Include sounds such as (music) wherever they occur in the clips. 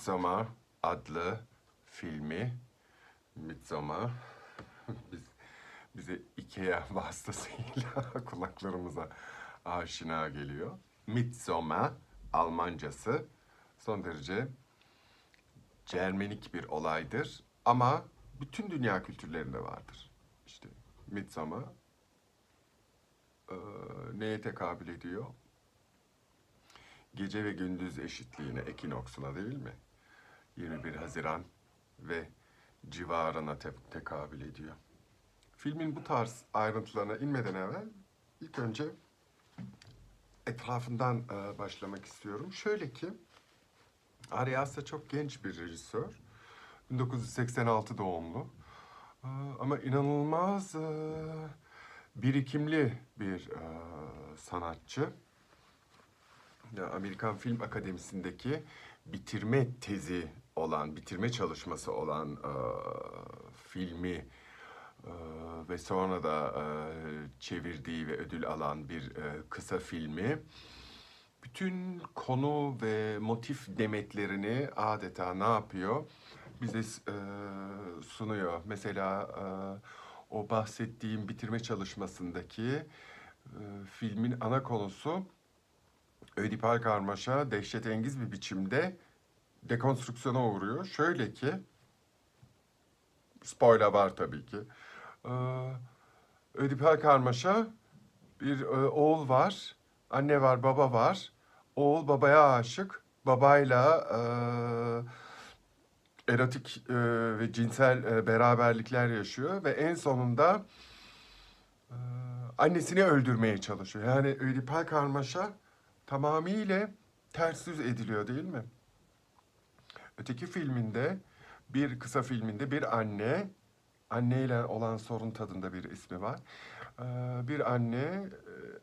Midsommar adlı filmi Midsommar (laughs) biz, bize Ikea (laughs) vasıtasıyla (laughs) kulaklarımıza aşina geliyor. Midsommar Almancası son derece Cermenik bir olaydır ama bütün dünya kültürlerinde vardır. İşte Midsommar e, neye tekabül ediyor? Gece ve gündüz eşitliğine, ekinoksuna değil mi? 21 Haziran ve civarına te tekabül ediyor. Filmin bu tarz ayrıntılarına inmeden evvel ilk önce etrafından e, başlamak istiyorum. Şöyle ki Ari Aster çok genç bir rejisör. 1986 doğumlu. E, ama inanılmaz e, birikimli bir e, sanatçı. Ya, Amerikan Film Akademisi'ndeki bitirme tezi olan, bitirme çalışması olan e, filmi e, ve sonra da e, çevirdiği ve ödül alan bir e, kısa filmi bütün konu ve motif demetlerini adeta ne yapıyor? Bize e, sunuyor. Mesela e, o bahsettiğim bitirme çalışmasındaki e, filmin ana konusu Ödipal Karmaşa dehşet engiz bir biçimde dekonstrüksiyona uğruyor. Şöyle ki, spoiler var tabii ki. Ee, Ödipal karmaşa bir e, oğul var, anne var, baba var. Oğul babaya aşık, babayla e, erotik e, ve cinsel e, beraberlikler yaşıyor ve en sonunda e, annesini öldürmeye çalışıyor. Yani Ödipal karmaşa tamamıyla ters yüz ediliyor değil mi? Öteki filminde bir kısa filminde bir anne anneyle olan sorun tadında bir ismi var. Ee, bir anne e,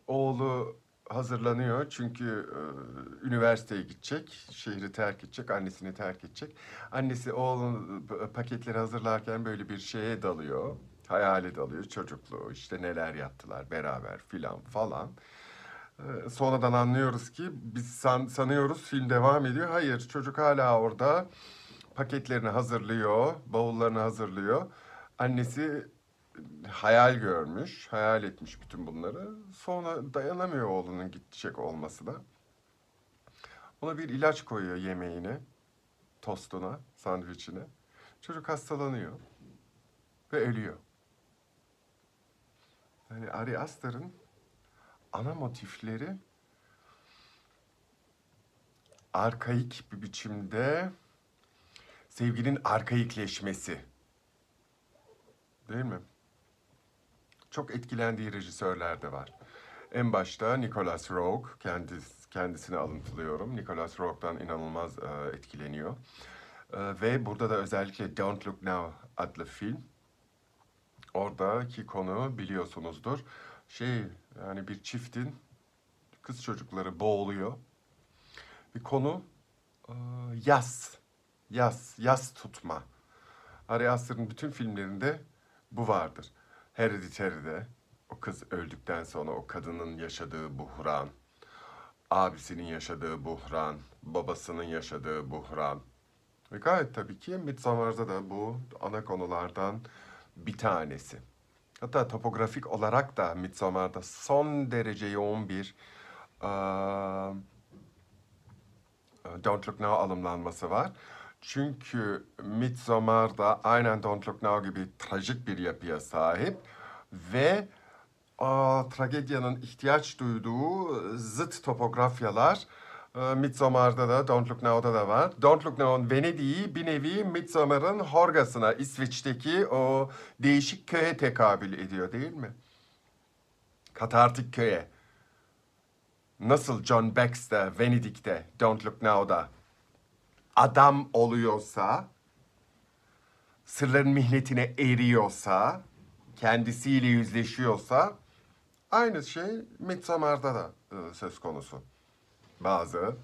oğlu hazırlanıyor çünkü e, üniversiteye gidecek, şehri terk edecek, annesini terk edecek. Annesi oğlun e, paketleri hazırlarken böyle bir şeye dalıyor, hayale dalıyor çocukluğu, işte neler yaptılar beraber filan falan. Ee, sonradan anlıyoruz ki biz san, sanıyoruz film devam ediyor. Hayır çocuk hala orada paketlerini hazırlıyor, bavullarını hazırlıyor. Annesi e, hayal görmüş, hayal etmiş bütün bunları. Sonra dayanamıyor oğlunun gidecek olması da. Ona bir ilaç koyuyor yemeğine, tostuna, sandviçine. Çocuk hastalanıyor ve ölüyor. Yani Ari Aster'ın ana motifleri arkaik bir biçimde sevginin arkaikleşmesi. Değil mi? Çok etkilendiği rejisörler de var. En başta Nicholas Roeg, kendisi, kendisini alıntılıyorum. Nicholas Roeg'dan inanılmaz e, etkileniyor. E, ve burada da özellikle Don't Look Now adlı film. Oradaki konu biliyorsunuzdur. Şey, yani bir çiftin kız çocukları boğuluyor. Bir konu yaz. Yaz, yaz tutma. Ari Aster'ın bütün filmlerinde bu vardır. Hereditary'de o kız öldükten sonra o kadının yaşadığı buhran, abisinin yaşadığı buhran, babasının yaşadığı buhran. Ve gayet tabii ki Midsommar'da da bu ana konulardan bir tanesi. Hatta topografik olarak da Midsommar'da son derece yoğun bir uh, Don't Look Now alımlanması var. Çünkü Midsommar da aynen Don't Look Now gibi trajik bir yapıya sahip ve a, tragedyanın ihtiyaç duyduğu zıt topografyalar ee, Midsommar'da da, Don't Look Now'da da var. Don't Look Now'un Venedik'i bir nevi Midsommar'ın Horgas'ına, İsviç'teki o değişik köye tekabül ediyor değil mi? Katartik köye. Nasıl John Baxter Venedik'te, Don't Look Now'da adam oluyorsa, sırların mihnetine eriyorsa, kendisiyle yüzleşiyorsa, aynı şey Midsommar'da da e, söz konusu bazı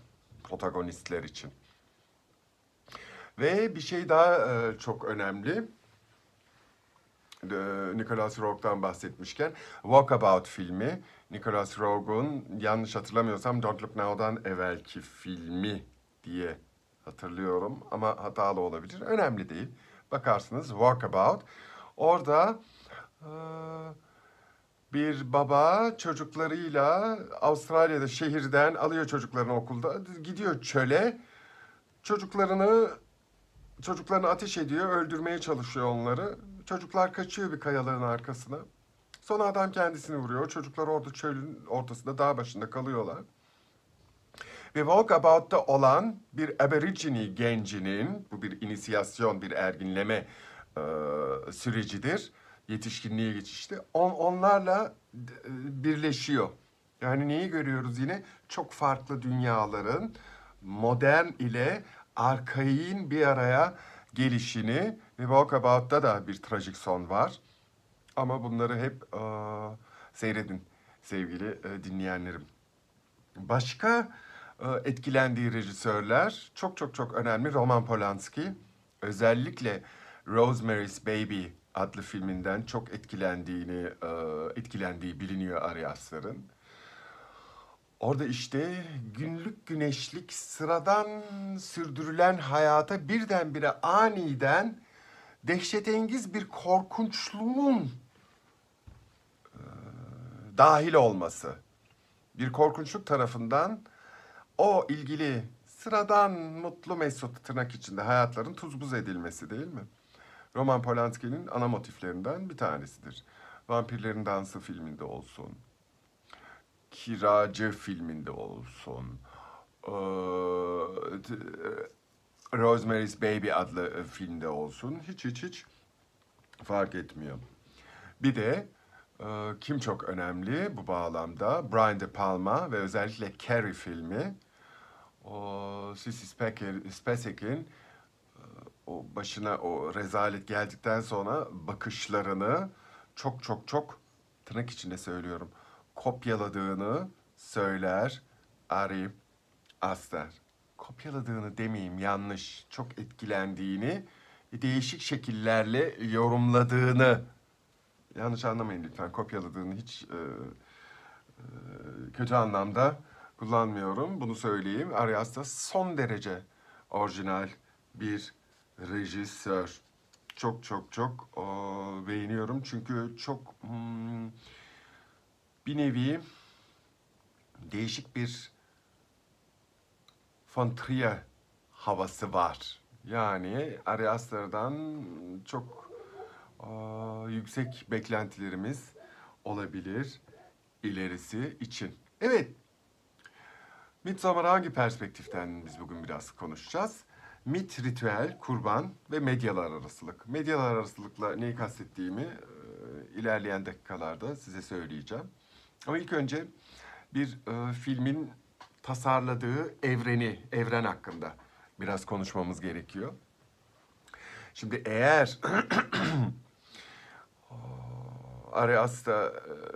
protagonistler için. Ve bir şey daha e, çok önemli. Nicholas Rogue'dan bahsetmişken Walkabout filmi Nicholas Rogue'un yanlış hatırlamıyorsam Don't Look Now'dan evvelki filmi diye hatırlıyorum ama hatalı olabilir. Önemli değil. Bakarsınız Walkabout. Orada e, bir baba çocuklarıyla Avustralya'da şehirden alıyor çocuklarını okulda gidiyor çöle çocuklarını çocuklarını ateş ediyor öldürmeye çalışıyor onları çocuklar kaçıyor bir kayaların arkasına son adam kendisini vuruyor çocuklar orada çölün ortasında dağ başında kalıyorlar ve Walkabout'ta olan bir Aborigini gencinin bu bir inisiyasyon bir erginleme e, sürecidir yetişkinliğe geçişte on, onlarla e, birleşiyor. Yani neyi görüyoruz yine? Çok farklı dünyaların modern ile arkaiğin bir araya gelişini ve Walkabout'ta da bir trajik son var. Ama bunları hep e, seyredin sevgili e, dinleyenlerim. Başka e, etkilendiği rejisörler çok çok çok önemli Roman Polanski. Özellikle Rosemary's Baby adlı filminden çok etkilendiğini e, etkilendiği biliniyor Ariasların. Orada işte günlük güneşlik sıradan sürdürülen hayata birdenbire aniden dehşetengiz bir korkunçluğun e, dahil olması. Bir korkunçluk tarafından o ilgili sıradan mutlu mesut tırnak içinde hayatların tuz buz edilmesi değil mi? Roman Polanski'nin ana motiflerinden bir tanesidir. Vampirlerin Dansı filminde olsun, Kiracı filminde olsun, Rosemary's Baby adlı filmde olsun. Hiç hiç hiç fark etmiyor. Bir de kim çok önemli bu bağlamda? Brian De Palma ve özellikle Carrie filmi. O, Sissy Spacek'in o başına o rezalet geldikten sonra bakışlarını çok çok çok tırnak içinde söylüyorum kopyaladığını söyler Arif Asler. Kopyaladığını demeyeyim yanlış. Çok etkilendiğini, değişik şekillerle yorumladığını. Yanlış anlamayın lütfen. Kopyaladığını hiç e, e, kötü anlamda kullanmıyorum. Bunu söyleyeyim. Arias da son derece orijinal bir rejisör. Çok çok çok e, beğeniyorum. Çünkü çok hmm, bir nevi değişik bir Fontrier havası var. Yani Ari Aster'dan çok e, yüksek beklentilerimiz olabilir ilerisi için. Evet, Midsommar'ı hangi perspektiften biz bugün biraz konuşacağız? Mit, ritüel, kurban ve medyalar arasılık. Medyalar arasılıkla neyi kastettiğimi e, ilerleyen dakikalarda size söyleyeceğim. Ama ilk önce bir e, filmin tasarladığı evreni, evren hakkında biraz konuşmamız gerekiyor. Şimdi eğer (clears throat) oh, Arias'ta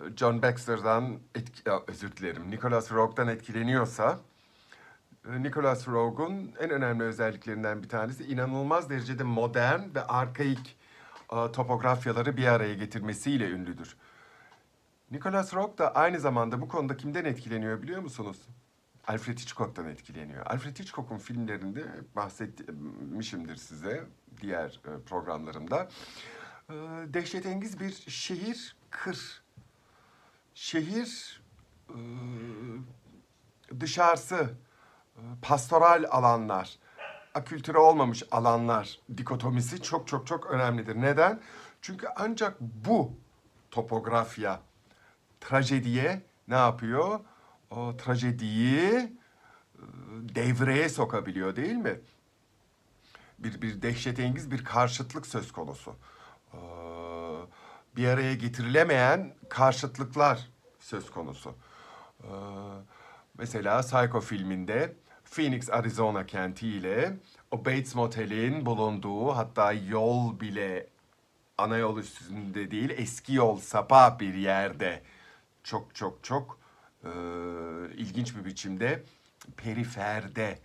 e, John Baxter'dan etki, özür dilerim Nicholas Rock'tan etkileniyorsa ee, Nicholas Rogue'un en önemli özelliklerinden bir tanesi inanılmaz derecede modern ve arkaik e, topografyaları bir araya getirmesiyle ünlüdür. Nicholas Rogue da aynı zamanda bu konuda kimden etkileniyor biliyor musunuz? Alfred Hitchcock'tan etkileniyor. Alfred Hitchcock'un filmlerinde bahsetmişimdir size diğer e, programlarımda. E, dehşetengiz bir şehir kır. Şehir e, dışarısı pastoral alanlar, akültüre olmamış alanlar dikotomisi çok çok çok önemlidir. Neden? Çünkü ancak bu topografya trajediye ne yapıyor? O trajediyi ıı, devreye sokabiliyor değil mi? Bir, bir dehşetengiz bir karşıtlık söz konusu. Bir araya getirilemeyen karşıtlıklar söz konusu. Mesela Psycho filminde Phoenix, Arizona kenti ile o Bates Motel'in bulunduğu hatta yol bile ana yol üstünde değil eski yol sapa bir yerde çok çok çok e, ilginç bir biçimde periferde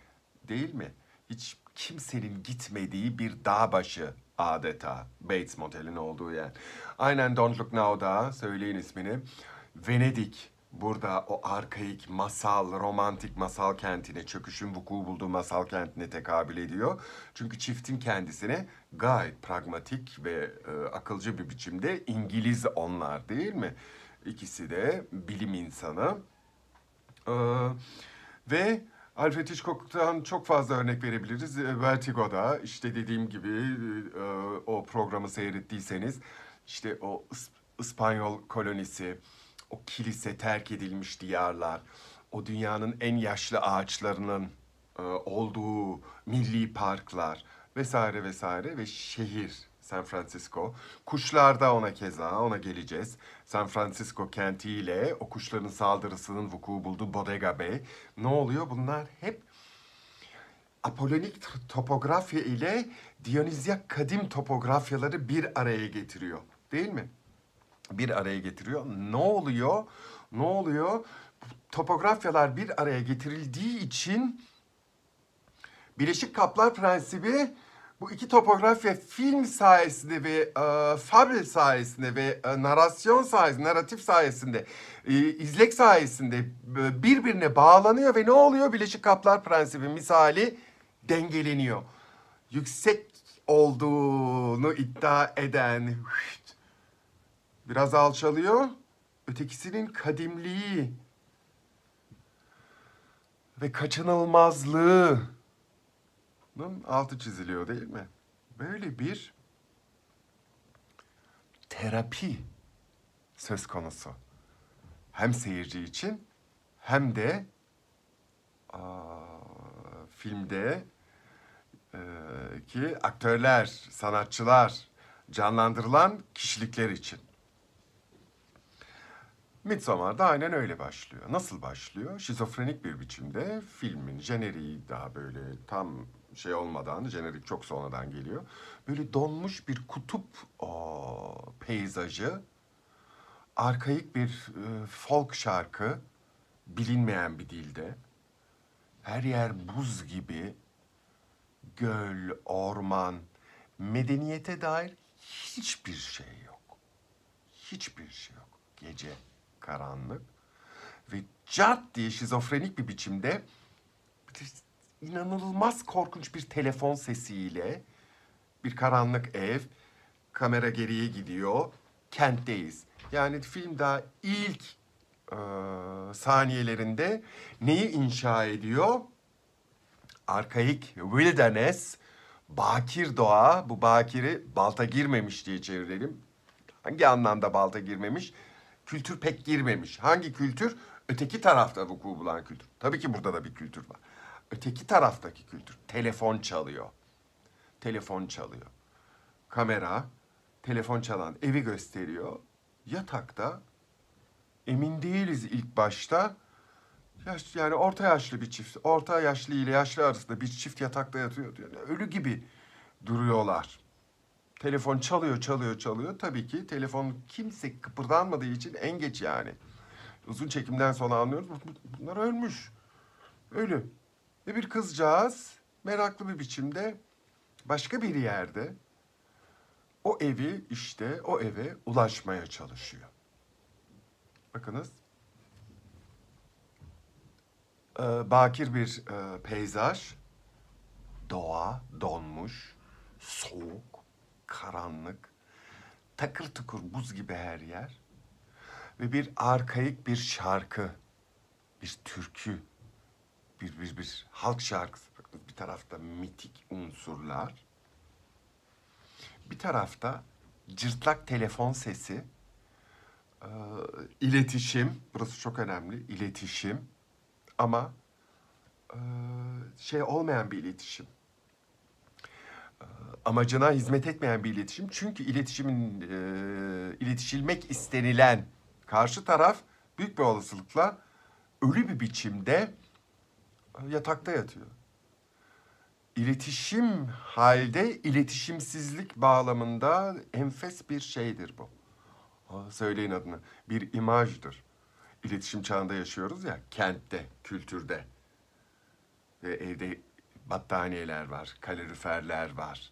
değil mi? Hiç kimsenin gitmediği bir dağ başı adeta Bates Motel'in olduğu yer. Aynen Don't Look Now'da söyleyin ismini. Venedik Burada o arkaik masal, romantik masal kentine, çöküşün vuku bulduğu masal kentine tekabül ediyor. Çünkü çiftin kendisine gayet pragmatik ve e, akılcı bir biçimde İngiliz onlar değil mi? İkisi de bilim insanı. E, ve Alfred Hitchcock'tan çok fazla örnek verebiliriz. E, Vertigo'da işte dediğim gibi e, o programı seyrettiyseniz işte o İspanyol kolonisi o kilise terk edilmiş diyarlar, o dünyanın en yaşlı ağaçlarının e, olduğu milli parklar vesaire vesaire ve şehir San Francisco. Kuşlarda ona keza, ona geleceğiz. San Francisco kentiyle o kuşların saldırısının vuku buldu Bodega Bay. Ne oluyor? Bunlar hep Apolonik topografya ile Dionizya kadim topografyaları bir araya getiriyor. Değil mi? bir araya getiriyor. Ne oluyor? Ne oluyor? Topografyalar bir araya getirildiği için bileşik kaplar prensibi bu iki topografya film sayesinde ve e, Fabel sayesinde ve e, narasyon sayesinde, naratif sayesinde, e, izlek sayesinde e, birbirine bağlanıyor ve ne oluyor? Bileşik kaplar prensibi misali dengeleniyor. Yüksek olduğunu iddia eden Biraz alçalıyor. Ötekisinin kadimliği ve kaçınılmazlığı'nın altı çiziliyor değil mi? Böyle bir terapi söz konusu. Hem seyirci için hem de aa, filmde e, ki aktörler, sanatçılar canlandırılan kişilikler için. Midsommar da aynen öyle başlıyor. Nasıl başlıyor? Şizofrenik bir biçimde filmin jeneriği daha böyle tam şey olmadan, jenerik çok sonradan geliyor. Böyle donmuş bir kutup o, peyzajı, arkaik bir e, folk şarkı, bilinmeyen bir dilde. Her yer buz gibi, göl, orman, medeniyete dair hiçbir şey yok. Hiçbir şey yok. Gece karanlık. Ve cart diye şizofrenik bir biçimde inanılmaz korkunç bir telefon sesiyle bir karanlık ev, kamera geriye gidiyor, kentteyiz. Yani film daha ilk e, saniyelerinde neyi inşa ediyor? Arkaik wilderness, bakir doğa, bu bakiri balta girmemiş diye çevirelim. Hangi anlamda balta girmemiş? kültür pek girmemiş. Hangi kültür? Öteki tarafta vuku bulan kültür. Tabii ki burada da bir kültür var. Öteki taraftaki kültür. Telefon çalıyor. Telefon çalıyor. Kamera, telefon çalan evi gösteriyor. Yatakta emin değiliz ilk başta. Yaş, yani orta yaşlı bir çift, orta yaşlı ile yaşlı arasında bir çift yatakta yatıyor. Yani ölü gibi duruyorlar. Telefon çalıyor, çalıyor, çalıyor. Tabii ki telefon kimse kıpırdanmadığı için en geç yani. Uzun çekimden sonra anlıyoruz. Bunlar ölmüş. Ölü. Ve bir kızcağız meraklı bir biçimde başka bir yerde o evi işte o eve ulaşmaya çalışıyor. Bakınız. Ee, bakir bir e, peyzaj. Doğa donmuş, soğuk, karanlık, takır tukur buz gibi her yer ve bir arkaik bir şarkı, bir türkü, bir bir bir halk şarkısı. Bir tarafta mitik unsurlar, bir tarafta cırtlak telefon sesi, e, iletişim, burası çok önemli, iletişim ama e, şey olmayan bir iletişim amacına hizmet etmeyen bir iletişim. Çünkü iletişimin e, iletişilmek istenilen karşı taraf büyük bir olasılıkla ölü bir biçimde yatakta yatıyor. İletişim halde iletişimsizlik bağlamında enfes bir şeydir bu. söyleyin adını. Bir imajdır. İletişim çağında yaşıyoruz ya kentte, kültürde. Ve evde battaniyeler var, kaloriferler var.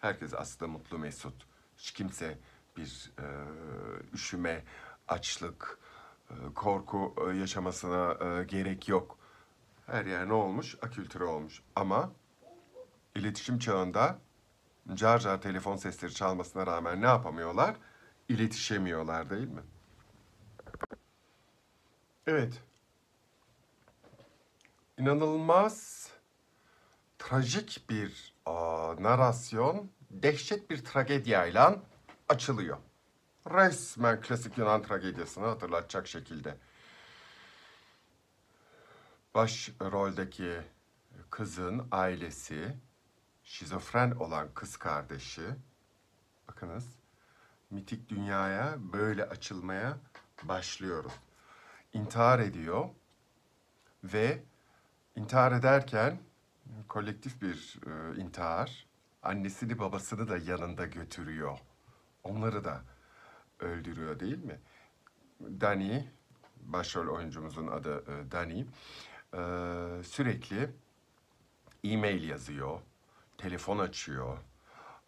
Herkes aslında mutlu mesut. Hiç kimse bir e, üşüme, açlık, e, korku e, yaşamasına e, gerek yok. Her yer ne olmuş? Akültüre olmuş. Ama iletişim çağında car car telefon sesleri çalmasına rağmen ne yapamıyorlar? İletişemiyorlar değil mi? Evet. İnanılmaz trajik bir e, narasyon, dehşet bir tragediyayla açılıyor. Resmen klasik Yunan tragedyasını hatırlatacak şekilde. Baş roldeki kızın ailesi, şizofren olan kız kardeşi, bakınız mitik dünyaya böyle açılmaya başlıyoruz. İntihar ediyor ve intihar ederken Kolektif bir e, intihar. Annesini babasını da yanında götürüyor. Onları da öldürüyor değil mi? Dani, başrol oyuncumuzun adı e, Dani. E, sürekli e-mail yazıyor, telefon açıyor.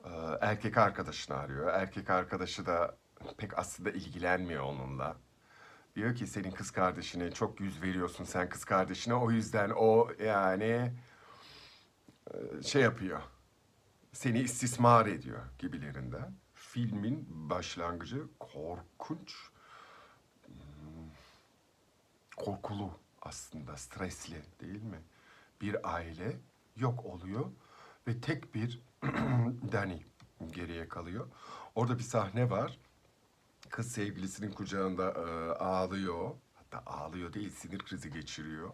E, erkek arkadaşını arıyor. Erkek arkadaşı da pek aslında ilgilenmiyor onunla. Diyor ki senin kız kardeşine çok yüz veriyorsun sen kız kardeşine. O yüzden o yani şey yapıyor. Seni istismar ediyor gibilerinden. Filmin başlangıcı korkunç. Hmm, korkulu aslında, stresli değil mi? Bir aile yok oluyor ve tek bir (clears throat) Danny geriye kalıyor. Orada bir sahne var. Kız sevgilisinin kucağında e, ağlıyor. Hatta ağlıyor değil, sinir krizi geçiriyor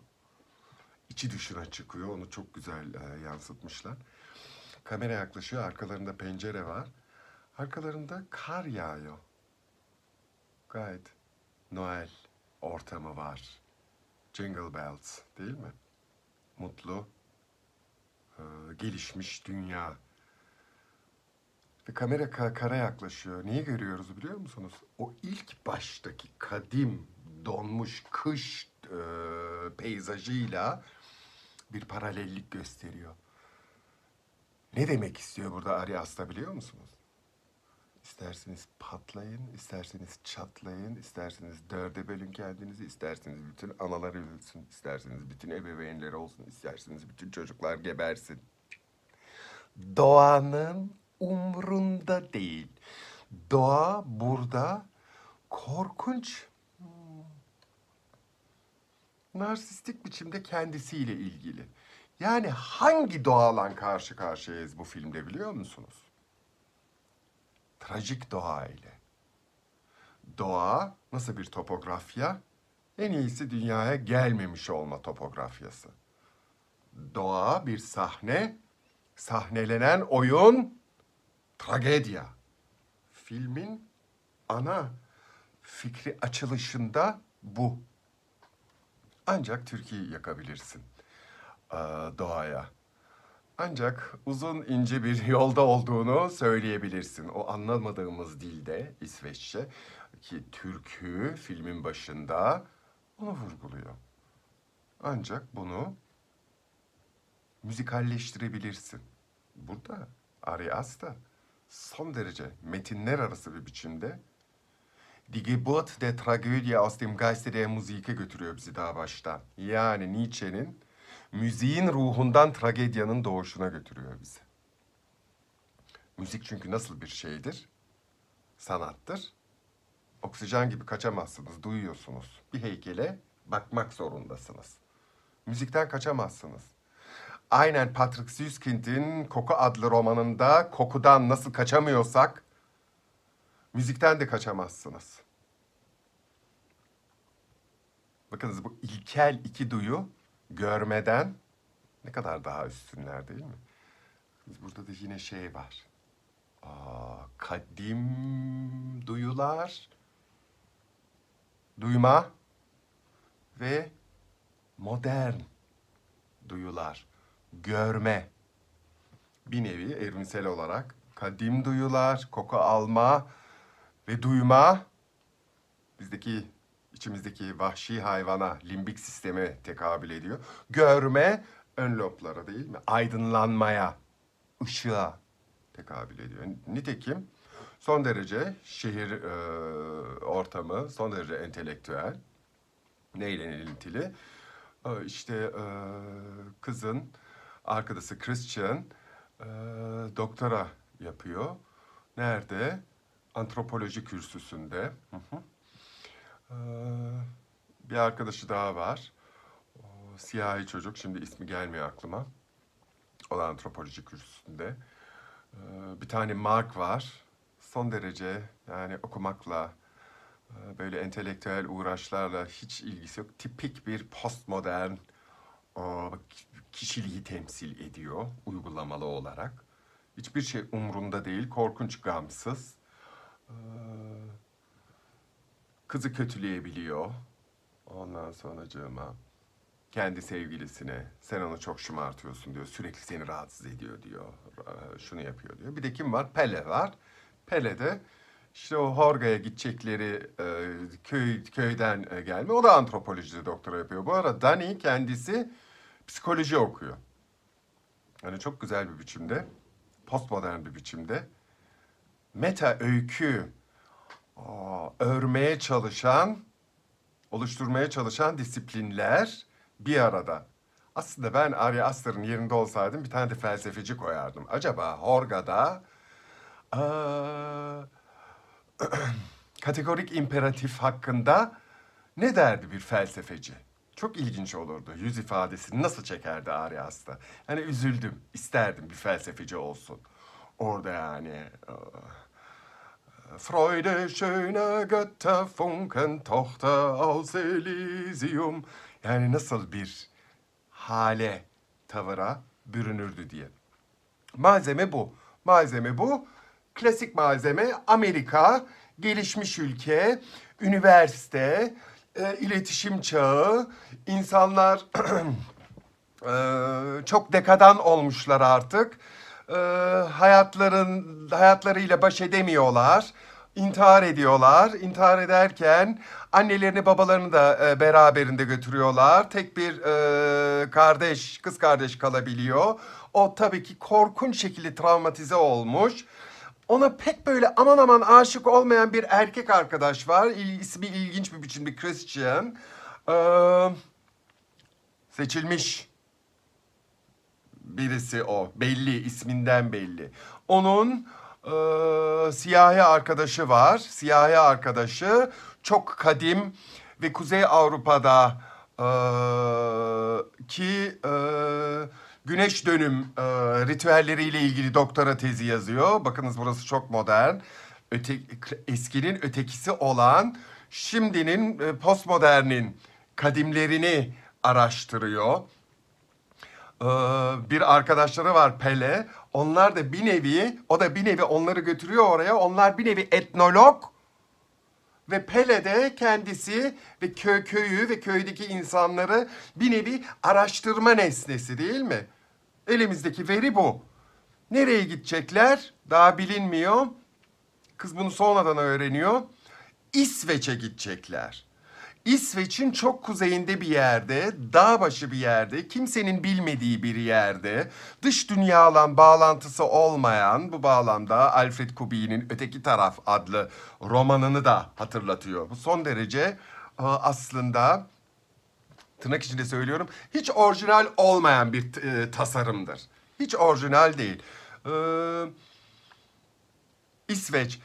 içi dışına çıkıyor. Onu çok güzel e, yansıtmışlar. Kamera yaklaşıyor. Arkalarında pencere var. Arkalarında kar yağıyor. Gayet Noel ortamı var. Jingle Bells değil mi? Mutlu, e, gelişmiş dünya. Ve kamera kara yaklaşıyor. Neyi görüyoruz biliyor musunuz? O ilk baştaki kadim donmuş kış e, peyzajıyla bir paralellik gösteriyor. Ne demek istiyor burada Ari Asta biliyor musunuz? İsterseniz patlayın, isterseniz çatlayın, isterseniz dörde bölün kendinizi, isterseniz bütün analar ölsün, isterseniz bütün ebeveynleri olsun, isterseniz bütün çocuklar gebersin. Doğanın umrunda değil. Doğa burada korkunç narsistik biçimde kendisiyle ilgili. Yani hangi doğalan karşı karşıyayız bu filmde biliyor musunuz? Trajik doğa ile. Doğa nasıl bir topografya? En iyisi dünyaya gelmemiş olma topografyası. Doğa bir sahne, sahnelenen oyun tragedya. Filmin ana fikri açılışında bu. Ancak Türkiye'yi yakabilirsin doğaya. Ancak uzun ince bir (laughs) yolda olduğunu söyleyebilirsin. O anlamadığımız dilde İsveççe ki türkü filmin başında onu vurguluyor. Ancak bunu müzikalleştirebilirsin. Burada Ari Aster son derece metinler arası bir biçimde Die Geburt der Tragödie aus dem Geiste der Musik'e götürüyor bizi daha başta. Yani Nietzsche'nin müziğin ruhundan tragedyanın doğuşuna götürüyor bizi. Müzik çünkü nasıl bir şeydir? Sanattır. Oksijen gibi kaçamazsınız, duyuyorsunuz. Bir heykele bakmak zorundasınız. Müzikten kaçamazsınız. Aynen Patrick Süskind'in Koku adlı romanında kokudan nasıl kaçamıyorsak Müzikten de kaçamazsınız. Bakınız bu ilkel iki duyu görmeden ne kadar daha üstünler değil mi? burada da yine şey var. Aa, kadim duyular, duyma ve modern duyular, görme. Bir nevi evrimsel olarak kadim duyular, koku alma, ve duyma bizdeki içimizdeki vahşi hayvana, limbik sisteme tekabül ediyor. Görme ön loblara değil mi? Aydınlanmaya, ışığa tekabül ediyor. Nitekim son derece şehir e, ortamı, son derece entelektüel, neyle ilintili. E, işte e, kızın arkadaşı Christian e, doktora yapıyor. Nerede? antropoloji kürsüsünde. Ee, bir arkadaşı daha var. siyahi çocuk, şimdi ismi gelmiyor aklıma. O da antropoloji kürsüsünde. Ee, bir tane Mark var. Son derece yani okumakla, e, böyle entelektüel uğraşlarla hiç ilgisi yok. Tipik bir postmodern kişiliği temsil ediyor uygulamalı olarak. Hiçbir şey umrunda değil, korkunç gamsız. Ee, kızı kötüleyebiliyor. Ondan sonra cığıma kendi sevgilisine sen onu çok şımartıyorsun diyor. Sürekli seni rahatsız ediyor diyor. Ee, şunu yapıyor diyor. Bir de kim var? Pele var. Pele de işte o Horga'ya gidecekleri e, köy köyden e, gelme. O da antropolojide doktora yapıyor. Bu arada Dani kendisi psikoloji okuyor. Yani çok güzel bir biçimde, postmodern bir biçimde meta öykü örmeye çalışan, oluşturmaya çalışan disiplinler bir arada. Aslında ben Arya Aster'ın yerinde olsaydım bir tane de felsefeci koyardım. Acaba Horga'da aa, (clears throat) kategorik imperatif hakkında ne derdi bir felsefeci? Çok ilginç olurdu. Yüz ifadesini nasıl çekerdi Arya Asta? Yani üzüldüm, isterdim bir felsefeci olsun.'' Orada yani. E, Freude, schöne Götter, Funken, Tochter aus Elysium. Yani nasıl bir hale, tavara bürünürdü diye. Malzeme bu. Malzeme bu. Klasik malzeme Amerika, gelişmiş ülke, üniversite, e, iletişim çağı, insanlar (clears throat) e, çok dekadan olmuşlar artık e, hayatların hayatlarıyla baş edemiyorlar. İntihar ediyorlar. İntihar ederken annelerini babalarını da e, beraberinde götürüyorlar. Tek bir e, kardeş, kız kardeş kalabiliyor. O tabii ki korkunç şekilde travmatize olmuş. Ona pek böyle aman aman aşık olmayan bir erkek arkadaş var. İl, ismi ilginç bir biçimde Christian. Ee, seçilmiş birisi o. Belli, isminden belli. Onun e, siyahi arkadaşı var. Siyahi arkadaşı çok kadim ve Kuzey Avrupa'da e, ki e, güneş dönüm e, ritüelleriyle ilgili doktora tezi yazıyor. Bakınız burası çok modern. Öte, eskinin ötekisi olan şimdinin e, postmodernin kadimlerini araştırıyor. Ee, bir arkadaşları var Pele. Onlar da bir nevi, o da bir nevi onları götürüyor oraya. Onlar bir nevi etnolog. Ve Pele de kendisi ve köy, köyü ve köydeki insanları bir nevi araştırma nesnesi değil mi? Elimizdeki veri bu. Nereye gidecekler? Daha bilinmiyor. Kız bunu sonradan öğreniyor. İsveç'e gidecekler. İsveç'in çok kuzeyinde bir yerde, dağ başı bir yerde, kimsenin bilmediği bir yerde, dış dünyalan bağlantısı olmayan bu bağlamda Alfred Kubi'nin Öteki Taraf adlı romanını da hatırlatıyor. Bu son derece e, aslında tırnak içinde söylüyorum hiç orijinal olmayan bir e, tasarımdır. Hiç orijinal değil. Ee, İsveç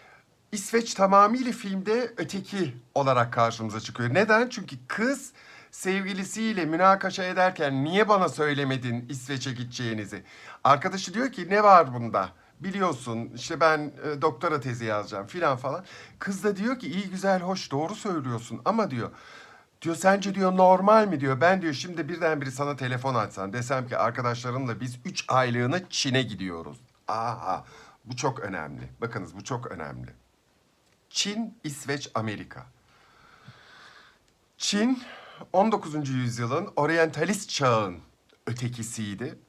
İsveç tamamıyla filmde öteki olarak karşımıza çıkıyor. Neden? Çünkü kız sevgilisiyle münakaşa ederken niye bana söylemedin İsveç'e gideceğinizi? Arkadaşı diyor ki ne var bunda? Biliyorsun işte ben e, doktora tezi yazacağım filan falan. Kız da diyor ki iyi güzel hoş doğru söylüyorsun ama diyor Diyor sence diyor normal mi diyor. Ben diyor şimdi birdenbire sana telefon açsan desem ki arkadaşlarımla biz üç aylığına Çin'e gidiyoruz. Aha bu çok önemli. Bakınız bu çok önemli. Çin, İsveç, Amerika. Çin 19. yüzyılın oryantalist çağın ötekisiydi.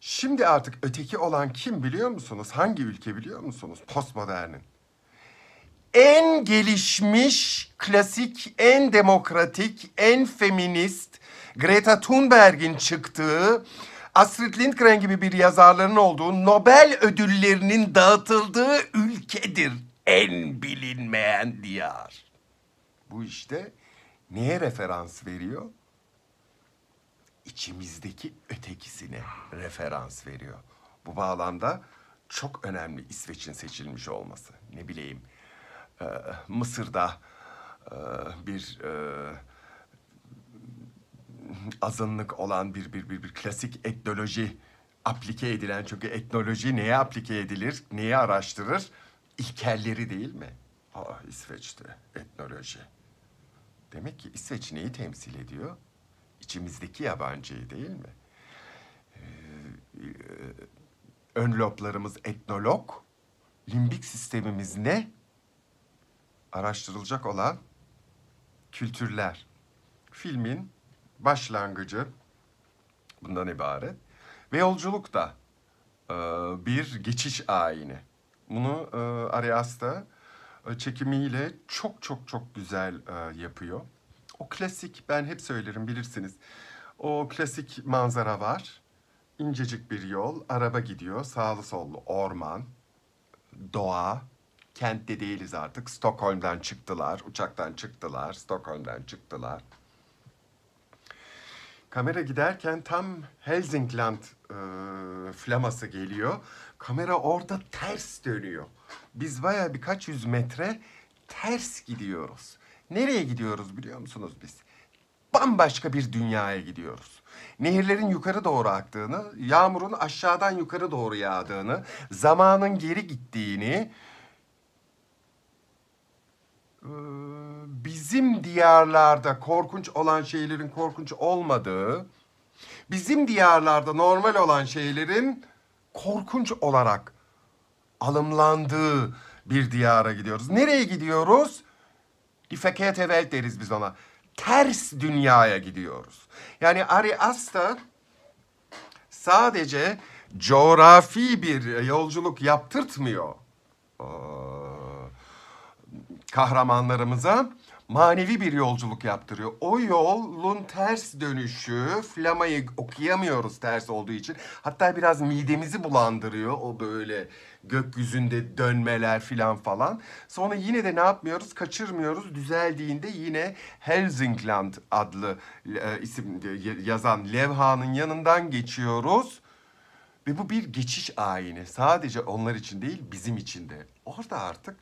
Şimdi artık öteki olan kim biliyor musunuz? Hangi ülke biliyor musunuz? Postmodernin. En gelişmiş, klasik, en demokratik, en feminist Greta Thunberg'in çıktığı, Astrid Lindgren gibi bir yazarların olduğu, Nobel ödüllerinin dağıtıldığı ülkedir en bilinmeyen diyar. Bu işte neye referans veriyor? İçimizdeki ötekisine referans veriyor. Bu bağlamda çok önemli İsveç'in seçilmiş olması. Ne bileyim, e, Mısır'da e, bir e, azınlık olan bir, bir, bir, bir klasik etnoloji aplike edilen çünkü etnoloji neye aplike edilir, neyi araştırır? İlkelleri değil mi? Aa İsveç'te etnoloji. Demek ki İsveç neyi temsil ediyor? İçimizdeki yabancıyı değil mi? Ee, e, ön loblarımız etnolog. Limbik sistemimiz ne? Araştırılacak olan kültürler. Filmin başlangıcı bundan ibaret. Ve yolculuk da e, bir geçiş ayini. Bunu e, Arias'ta e, çekimiyle çok çok çok güzel e, yapıyor. O klasik, ben hep söylerim bilirsiniz. O klasik manzara var. İncecik bir yol, araba gidiyor, sağlı sollu orman, doğa, kentte değiliz artık. Stockholm'dan çıktılar, uçaktan çıktılar, Stockholm'dan çıktılar. Kamera giderken tam Helsingland e, flaması geliyor. Kamera orada ters dönüyor. Biz bayağı birkaç yüz metre ters gidiyoruz. Nereye gidiyoruz biliyor musunuz biz? Bambaşka bir dünyaya gidiyoruz. Nehirlerin yukarı doğru aktığını, yağmurun aşağıdan yukarı doğru yağdığını, zamanın geri gittiğini, ee, bizim diyarlarda korkunç olan şeylerin korkunç olmadığı, bizim diyarlarda normal olan şeylerin korkunç olarak alımlandığı bir diyara gidiyoruz. Nereye gidiyoruz? Die verkehrte Welt deriz biz ona. Ters dünyaya gidiyoruz. Yani Ari Aster sadece coğrafi bir yolculuk yaptırtmıyor. Aa, kahramanlarımıza manevi bir yolculuk yaptırıyor. O yolun ters dönüşü, flamayı okuyamıyoruz ters olduğu için. Hatta biraz midemizi bulandırıyor o böyle gökyüzünde dönmeler filan falan. Sonra yine de ne yapmıyoruz? Kaçırmıyoruz. Düzeldiğinde yine Helsingland adlı e, isim e, yazan levhanın yanından geçiyoruz. Ve bu bir geçiş ayini. Sadece onlar için değil, bizim için de. Orada artık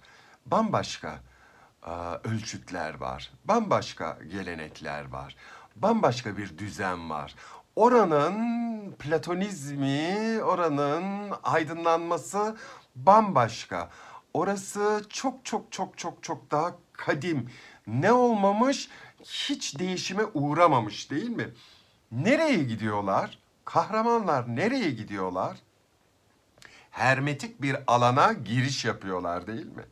bambaşka ölçütler var. Bambaşka gelenekler var. Bambaşka bir düzen var. Oranın platonizmi, oranın aydınlanması bambaşka. Orası çok çok çok çok çok daha kadim. Ne olmamış? Hiç değişime uğramamış değil mi? Nereye gidiyorlar? Kahramanlar nereye gidiyorlar? Hermetik bir alana giriş yapıyorlar değil mi?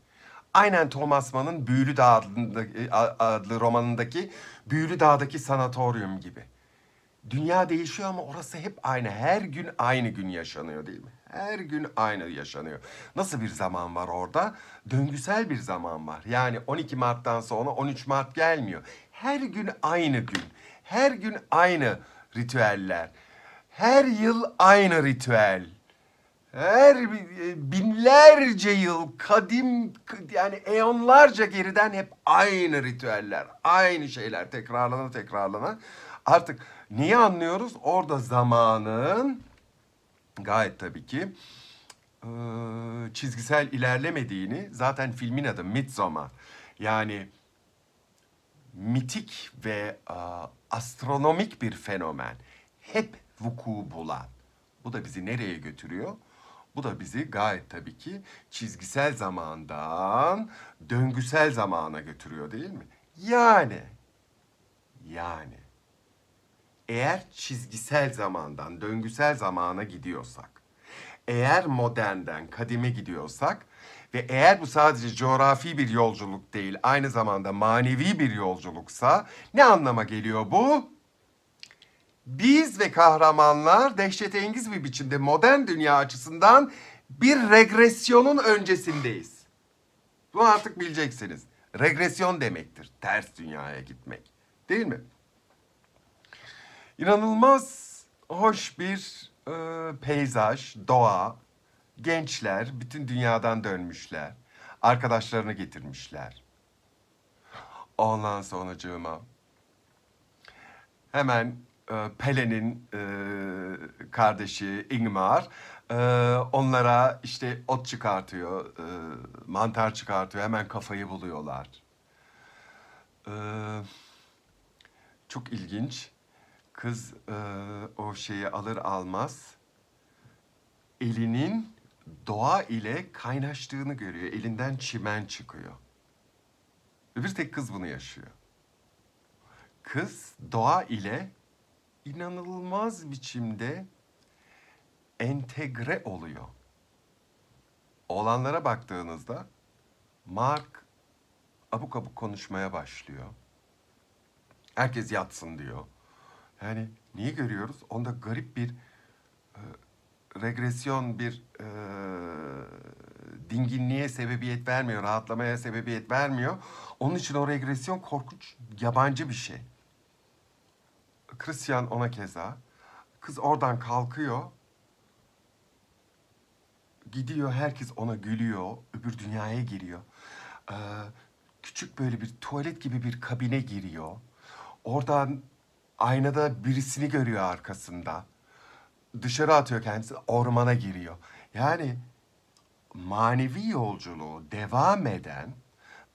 Aynen Thomas Mann'ın Büyülü Dağ adlı, romanındaki Büyülü Dağ'daki sanatoryum gibi. Dünya değişiyor ama orası hep aynı. Her gün aynı gün yaşanıyor değil mi? Her gün aynı yaşanıyor. Nasıl bir zaman var orada? Döngüsel bir zaman var. Yani 12 Mart'tan sonra 13 Mart gelmiyor. Her gün aynı gün. Her gün aynı ritüeller. Her yıl aynı ritüel her binlerce yıl kadim yani eonlarca geriden hep aynı ritüeller, aynı şeyler tekrarlana tekrarlana. Artık niye anlıyoruz? Orada zamanın gayet tabii ki çizgisel ilerlemediğini zaten filmin adı Midsommar. Yani mitik ve astronomik bir fenomen. Hep vuku bulan. Bu da bizi nereye götürüyor? Bu da bizi gayet tabii ki çizgisel zamandan döngüsel zamana götürüyor değil mi? Yani, yani eğer çizgisel zamandan döngüsel zamana gidiyorsak, eğer modernden kadime gidiyorsak ve eğer bu sadece coğrafi bir yolculuk değil, aynı zamanda manevi bir yolculuksa ne anlama geliyor bu? biz ve kahramanlar dehşetengiz bir biçimde modern dünya açısından bir regresyonun öncesindeyiz. Bunu artık bileceksiniz. Regresyon demektir. Ters dünyaya gitmek. Değil mi? İnanılmaz hoş bir e, peyzaj, doğa, gençler bütün dünyadan dönmüşler. Arkadaşlarını getirmişler. Ondan sonucuma hemen e, Pelin'in e, kardeşi Ingmar e, onlara işte ot çıkartıyor, e, mantar çıkartıyor. Hemen kafayı buluyorlar. E, çok ilginç. Kız e, o şeyi alır almaz elinin doğa ile kaynaştığını görüyor. Elinden çimen çıkıyor. Bir tek kız bunu yaşıyor. Kız doğa ile inanılmaz biçimde entegre oluyor. Olanlara baktığınızda Mark abuk abuk konuşmaya başlıyor. Herkes yatsın diyor. Yani niye görüyoruz? Onda garip bir e, regresyon, bir e, dinginliğe sebebiyet vermiyor, rahatlamaya sebebiyet vermiyor. Onun için o regresyon korkunç, yabancı bir şey. Christian ona keza. Kız oradan kalkıyor. Gidiyor, herkes ona gülüyor. Öbür dünyaya giriyor. Ee, küçük böyle bir tuvalet gibi bir kabine giriyor. Oradan aynada birisini görüyor arkasında. Dışarı atıyor kendisi, ormana giriyor. Yani manevi yolculuğu devam eden,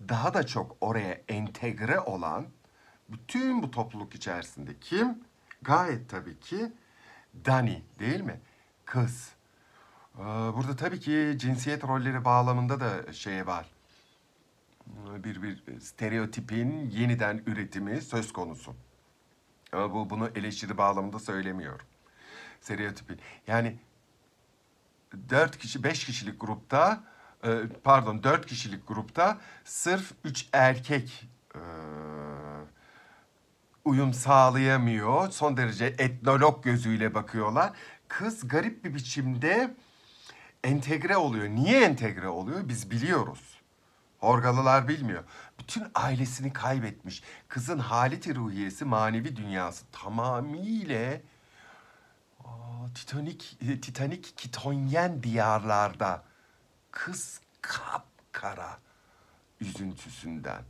daha da çok oraya entegre olan bütün bu topluluk içerisinde kim? Gayet tabii ki Dani değil mi? Kız. Ee, burada tabii ki cinsiyet rolleri bağlamında da şey var. Bir bir stereotipin yeniden üretimi söz konusu. Ama ee, bu bunu eleştiri bağlamında söylemiyorum. Stereotipin. Yani dört kişi, beş kişilik grupta e, pardon dört kişilik grupta sırf üç erkek e, uyum sağlayamıyor. Son derece etnolog gözüyle bakıyorlar. Kız garip bir biçimde entegre oluyor. Niye entegre oluyor? Biz biliyoruz. Horgalılar bilmiyor. Bütün ailesini kaybetmiş. Kızın haliti ruhiyesi, manevi dünyası tamamıyla aa, Titanik, e, Titanik Kitonyen diyarlarda. Kız kapkara üzüntüsünden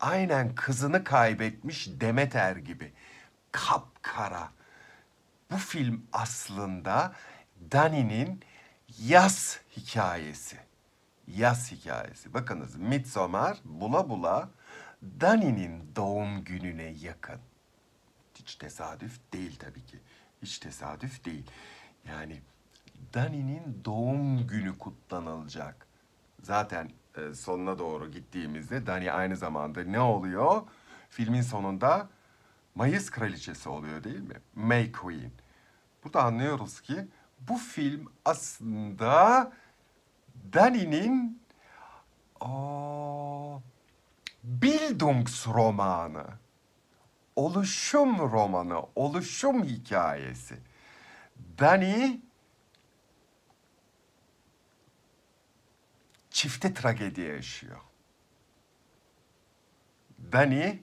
aynen kızını kaybetmiş Demeter gibi. Kapkara. Bu film aslında Dani'nin yaz hikayesi. Yaz hikayesi. Bakınız Midsommar bula bula Dani'nin doğum gününe yakın. Hiç tesadüf değil tabii ki. Hiç tesadüf değil. Yani Dani'nin doğum günü kutlanılacak. Zaten e, sonuna doğru gittiğimizde Dani aynı zamanda ne oluyor? Filmin sonunda Mayıs Kraliçesi oluyor değil mi? May Queen. Burada anlıyoruz ki bu film aslında Dani'nin Bildungs romanı, oluşum romanı, oluşum hikayesi. Dani çifte tragediye yaşıyor. Dani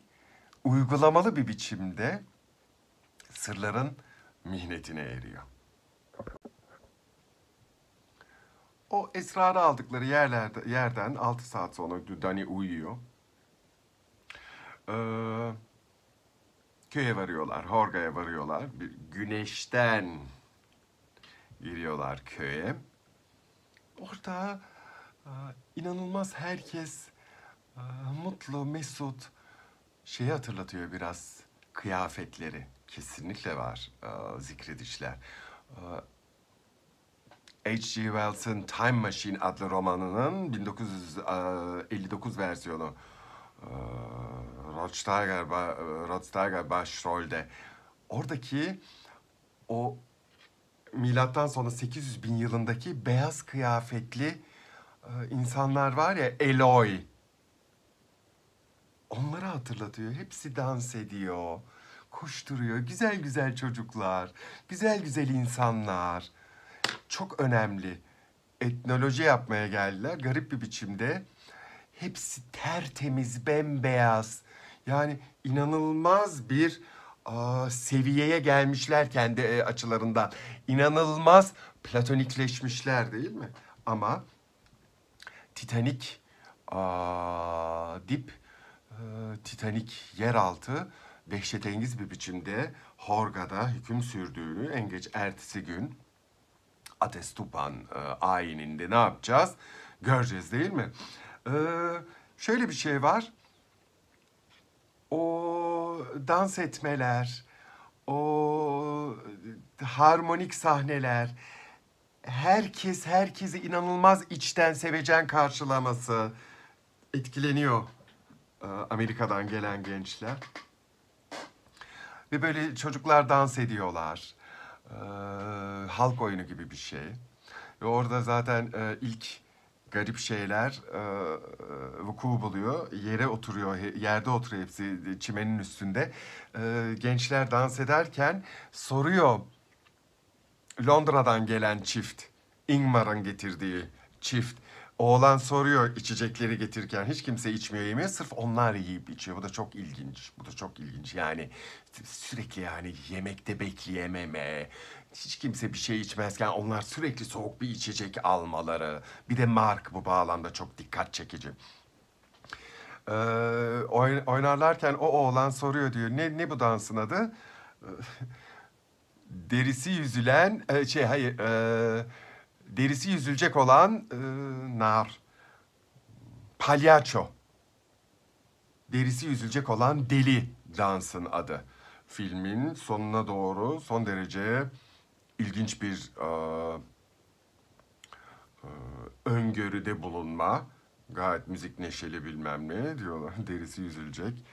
uygulamalı bir biçimde sırların mihnetine eriyor. O esrarı aldıkları yerlerde, yerden altı saat sonra Dani uyuyor. Ee, köye varıyorlar, Horga'ya varıyorlar. Bir güneşten giriyorlar köye. Orada İnanılmaz herkes e, mutlu, mesut. Şeyi hatırlatıyor biraz kıyafetleri. Kesinlikle var e, zikredişler. E, H.G. Wells'ın Time Machine adlı romanının 1959 versiyonu. E, Rothsteiger, Rothsteiger başrolde. Oradaki o milattan sonra 800 bin yılındaki beyaz kıyafetli ee, insanlar var ya Eloy. Onları hatırlatıyor. Hepsi dans ediyor. Koşturuyor. Güzel güzel çocuklar. Güzel güzel insanlar. Çok önemli. Etnoloji yapmaya geldiler. Garip bir biçimde. Hepsi tertemiz, bembeyaz. Yani inanılmaz bir aa, seviyeye gelmişler kendi e, açılarından. İnanılmaz platonikleşmişler değil mi? Ama Titanik aa, dip, e, Titanik yeraltı dehşetengiz bir biçimde Horga'da hüküm sürdüğünü en geç ertesi gün Ates Tupan e, ayininde ne yapacağız? Göreceğiz değil mi? E, şöyle bir şey var. O dans etmeler, o harmonik sahneler, herkes herkesi inanılmaz içten sevecen karşılaması etkileniyor e, Amerika'dan gelen gençler. Ve böyle çocuklar dans ediyorlar. E, halk oyunu gibi bir şey. Ve orada zaten e, ilk garip şeyler e, vuku buluyor. Yere oturuyor, yerde oturuyor hepsi çimenin üstünde. E, gençler dans ederken soruyor Londra'dan gelen çift. Ingmar'ın getirdiği çift. Oğlan soruyor içecekleri getirirken hiç kimse içmiyor yemiyor sırf onlar yiyip içiyor. Bu da çok ilginç. Bu da çok ilginç. Yani sürekli yani yemekte bekleyememe, hiç kimse bir şey içmezken onlar sürekli soğuk bir içecek almaları. Bir de Mark bu bağlamda çok dikkat çekici. Ee, oynarlarken o oğlan soruyor diyor ne ne bu dansın adı? Ee, derisi yüzülen e, şey hayır e, derisi yüzülecek olan e, nar. Palyaço. Derisi yüzülecek olan deli dansın adı. Filmin sonuna doğru son derece ilginç bir e, e, öngörüde bulunma. Gayet müzik neşeli bilmem ne diyorlar. (laughs) Derisi yüzülecek.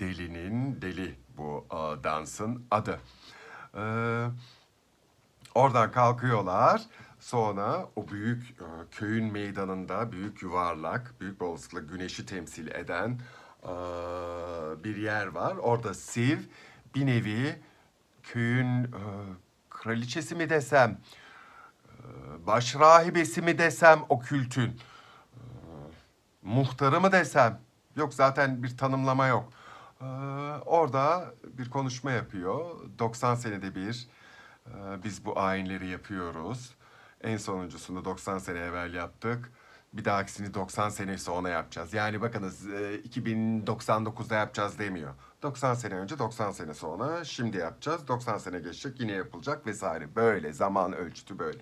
Delinin deli bu e, dansın adı. E, oradan kalkıyorlar. Sonra o büyük e, köyün meydanında büyük yuvarlak, büyük bir olasılıkla güneşi temsil eden e, bir yer var. Orada Siv bir nevi köyün e, kraliçesi mi desem, e, baş rahibesi mi desem o kültün, e, muhtarı mı desem, yok zaten bir tanımlama yok. Ee, orada bir konuşma yapıyor. 90 senede bir e, biz bu ayinleri yapıyoruz. En sonuncusunu 90 sene evvel yaptık. Bir dahakisini 90 senesi ona yapacağız. Yani bakınız 2099'da e, yapacağız demiyor. 90 sene önce 90 sene sonra şimdi yapacağız. 90 sene geçecek yine yapılacak vesaire. Böyle zaman ölçütü böyle.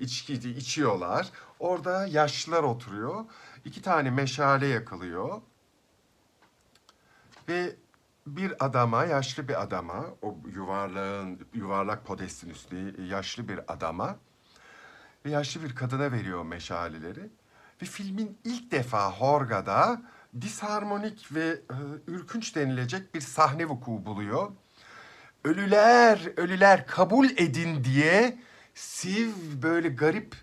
İçki içiyorlar. Orada yaşlılar oturuyor. İki tane meşale yakılıyor. Ve bir adama, yaşlı bir adama, o yuvarlağın, yuvarlak podestin üstü yaşlı bir adama ve yaşlı bir kadına veriyor meşaleleri. Ve filmin ilk defa Horga'da disharmonik ve e, ürkünç denilecek bir sahne vuku buluyor. Ölüler, ölüler kabul edin diye siv böyle garip,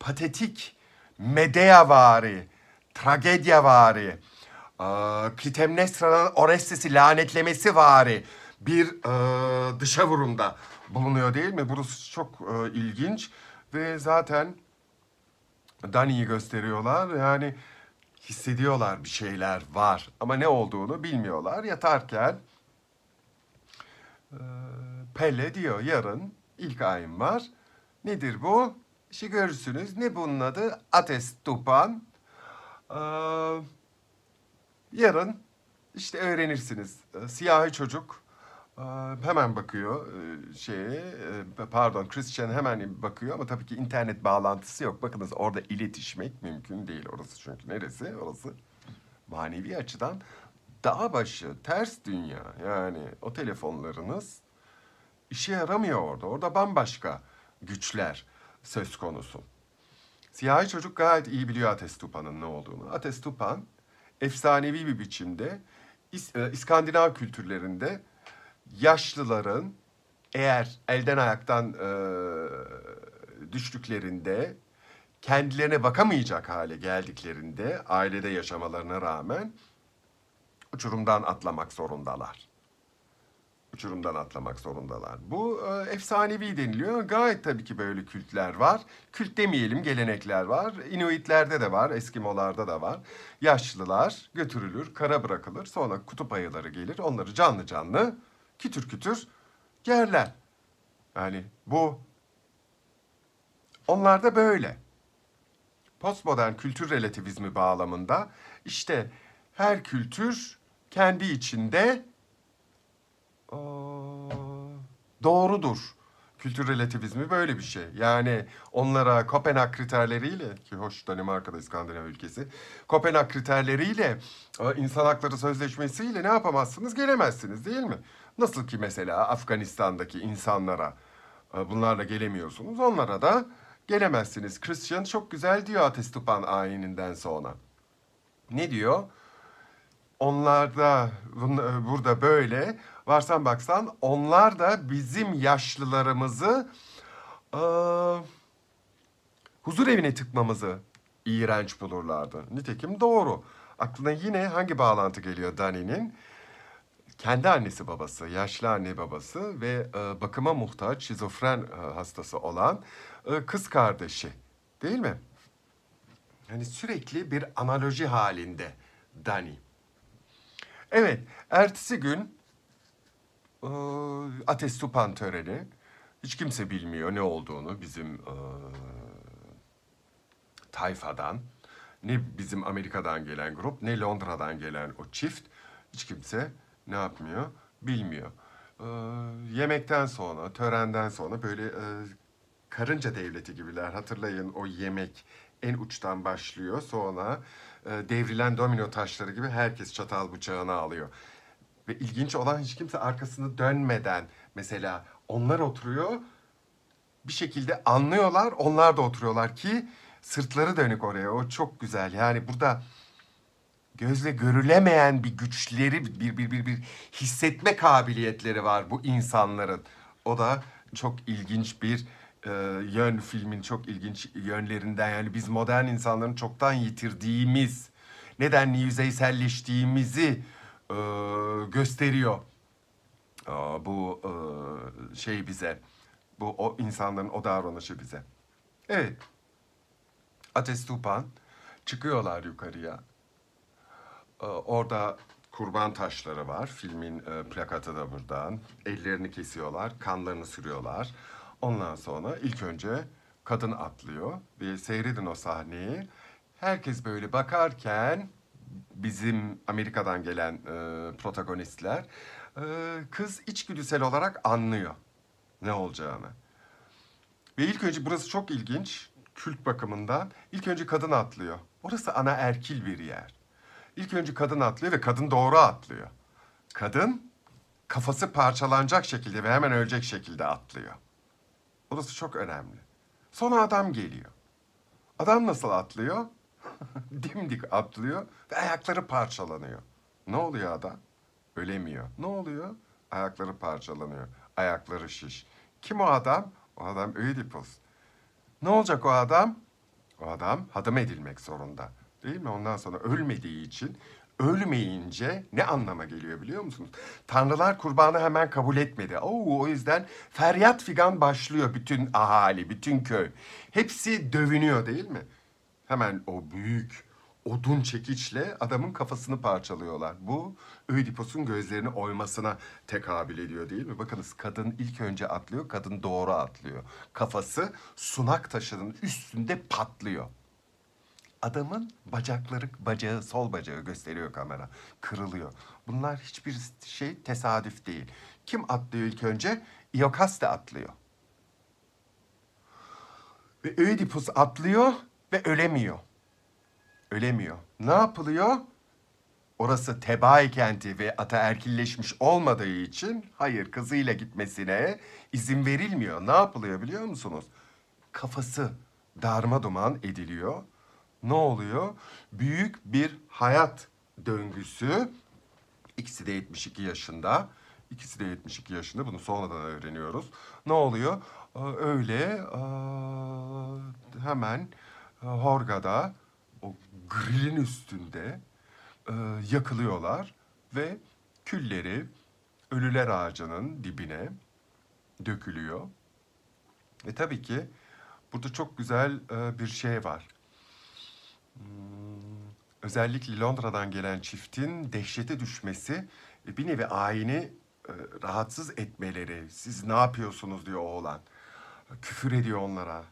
patetik, medea vari, tragedya vari, Aa, Clitemnestra'nın Orestes'i lanetlemesi vari bir e, dışa vurumda bulunuyor değil mi? Burası çok e, ilginç ve zaten Dani'yi gösteriyorlar. Yani hissediyorlar bir şeyler var ama ne olduğunu bilmiyorlar. Yatarken e, Pelle diyor yarın ilk ayın var. Nedir bu? İşi görürsünüz. Ne bunun adı? Ates Tupan. Eee... Yarın işte öğrenirsiniz. E, siyahi çocuk ee, hemen bakıyor e, şeye. e, pardon Christian hemen bakıyor ama tabii ki internet bağlantısı yok. Bakınız orada iletişmek mümkün değil. Orası çünkü neresi? Orası manevi açıdan dağ başı, ters dünya. Yani o telefonlarınız işe yaramıyor orada. Orada bambaşka güçler söz konusu. Siyahi çocuk gayet iyi biliyor Atestupan'ın ne olduğunu. Atestupan efsanevi bir biçimde e, İskandinav kültürlerinde yaşlıların eğer elden ayaktan e, düştüklerinde kendilerine bakamayacak hale geldiklerinde ailede yaşamalarına rağmen uçurumdan atlamak zorundalar uçurumdan atlamak zorundalar. Bu e, efsanevi deniliyor. Gayet tabii ki böyle kültler var. Kült demeyelim, gelenekler var. Inuitlerde de var, Eskimolarda da var. Yaşlılar götürülür, kara bırakılır. Sonra kutup ayıları gelir, onları canlı canlı kütür kütür gerler. Yani bu onlar da böyle. Postmodern kültür relativizmi bağlamında işte her kültür kendi içinde doğrudur. Kültür relativizmi böyle bir şey. Yani onlara Kopenhag kriterleriyle ki hoş Danimarka'da İskandinav ülkesi. Kopenhag kriterleriyle e, insan hakları sözleşmesiyle ne yapamazsınız? Gelemezsiniz değil mi? Nasıl ki mesela Afganistan'daki insanlara e, bunlarla gelemiyorsunuz. Onlara da gelemezsiniz. Christian çok güzel diyor Atestupan ayininden sonra. Ne diyor? Onlar da e, burada böyle varsan baksan onlar da bizim yaşlılarımızı e, huzur evine tıkmamızı iğrenç bulurlardı. Nitekim doğru. Aklına yine hangi bağlantı geliyor Dani'nin? Kendi annesi babası, yaşlı anne babası ve e, bakıma muhtaç şizofren e, hastası olan e, kız kardeşi değil mi? Yani sürekli bir analoji halinde Dani. Evet, ertesi gün e, atestupan töreni. Hiç kimse bilmiyor ne olduğunu bizim e, tayfadan. Ne bizim Amerika'dan gelen grup, ne Londra'dan gelen o çift. Hiç kimse ne yapmıyor, bilmiyor. E, yemekten sonra, törenden sonra böyle e, karınca devleti gibiler. Hatırlayın o yemek en uçtan başlıyor. Sonra e, devrilen domino taşları gibi herkes çatal bıçağını alıyor. Ve ilginç olan hiç kimse arkasını dönmeden mesela onlar oturuyor bir şekilde anlıyorlar onlar da oturuyorlar ki sırtları dönük oraya o çok güzel yani burada gözle görülemeyen bir güçleri bir bir bir bir hissetme kabiliyetleri var bu insanların o da çok ilginç bir e, yön filmin çok ilginç yönlerinden yani biz modern insanların çoktan yitirdiğimiz neden yüzeyselleştiğimizi e, gösteriyor. Aa, e, bu e, şey bize, bu o insanların o davranışı bize. Evet. Ateş Tupan çıkıyorlar yukarıya. Ee, orada kurban taşları var. Filmin e, plakatı da buradan. Ellerini kesiyorlar, kanlarını sürüyorlar. Ondan sonra ilk önce kadın atlıyor ve seyredin o sahneyi. Herkes böyle bakarken bizim Amerika'dan gelen e, protagonistler e, kız içgüdüsel olarak anlıyor ne olacağını. Ve ilk önce burası çok ilginç kült bakımından. İlk önce kadın atlıyor. Orası ana erkil bir yer. İlk önce kadın atlıyor ve kadın doğru atlıyor. Kadın kafası parçalanacak şekilde ve hemen ölecek şekilde atlıyor. Orası çok önemli. Sonra adam geliyor. Adam nasıl atlıyor? (laughs) Dimdik atlıyor ve ayakları parçalanıyor. Ne oluyor adam? Ölemiyor. Ne oluyor? Ayakları parçalanıyor. Ayakları şiş. Kim o adam? O adam Ödipus. Ne olacak o adam? O adam hadım edilmek zorunda. Değil mi? Ondan sonra ölmediği için ölmeyince ne anlama geliyor biliyor musunuz? Tanrılar kurbanı hemen kabul etmedi. Oo, o yüzden feryat figan başlıyor bütün ahali, bütün köy. Hepsi dövünüyor değil mi? Hemen o büyük odun çekiçle adamın kafasını parçalıyorlar. Bu Ödipos'un gözlerini oymasına tekabül ediyor değil mi? Bakınız kadın ilk önce atlıyor, kadın doğru atlıyor. Kafası sunak taşının üstünde patlıyor. Adamın bacakları, bacağı, sol bacağı gösteriyor kamera. Kırılıyor. Bunlar hiçbir şey tesadüf değil. Kim atlıyor ilk önce? Iokaste atlıyor. Ve Ödipus atlıyor ve ölemiyor. Ölemiyor. Ne yapılıyor? Orası tebaayı kenti ve ataerkilleşmiş olmadığı için hayır kızıyla gitmesine izin verilmiyor. Ne yapılıyor biliyor musunuz? Kafası darma duman ediliyor ne oluyor? Büyük bir hayat döngüsü. İkisi de 72 yaşında. İkisi de 72 yaşında. Bunu sonradan öğreniyoruz. Ne oluyor? Öyle hemen Horga'da o grilin üstünde yakılıyorlar ve külleri ölüler ağacının dibine dökülüyor. Ve tabii ki burada çok güzel bir şey var. Hmm. Özellikle Londra'dan gelen çiftin dehşete düşmesi, e, bir nevi ayini e, rahatsız etmeleri. Siz ne yapıyorsunuz diyor oğlan. Küfür ediyor onlara.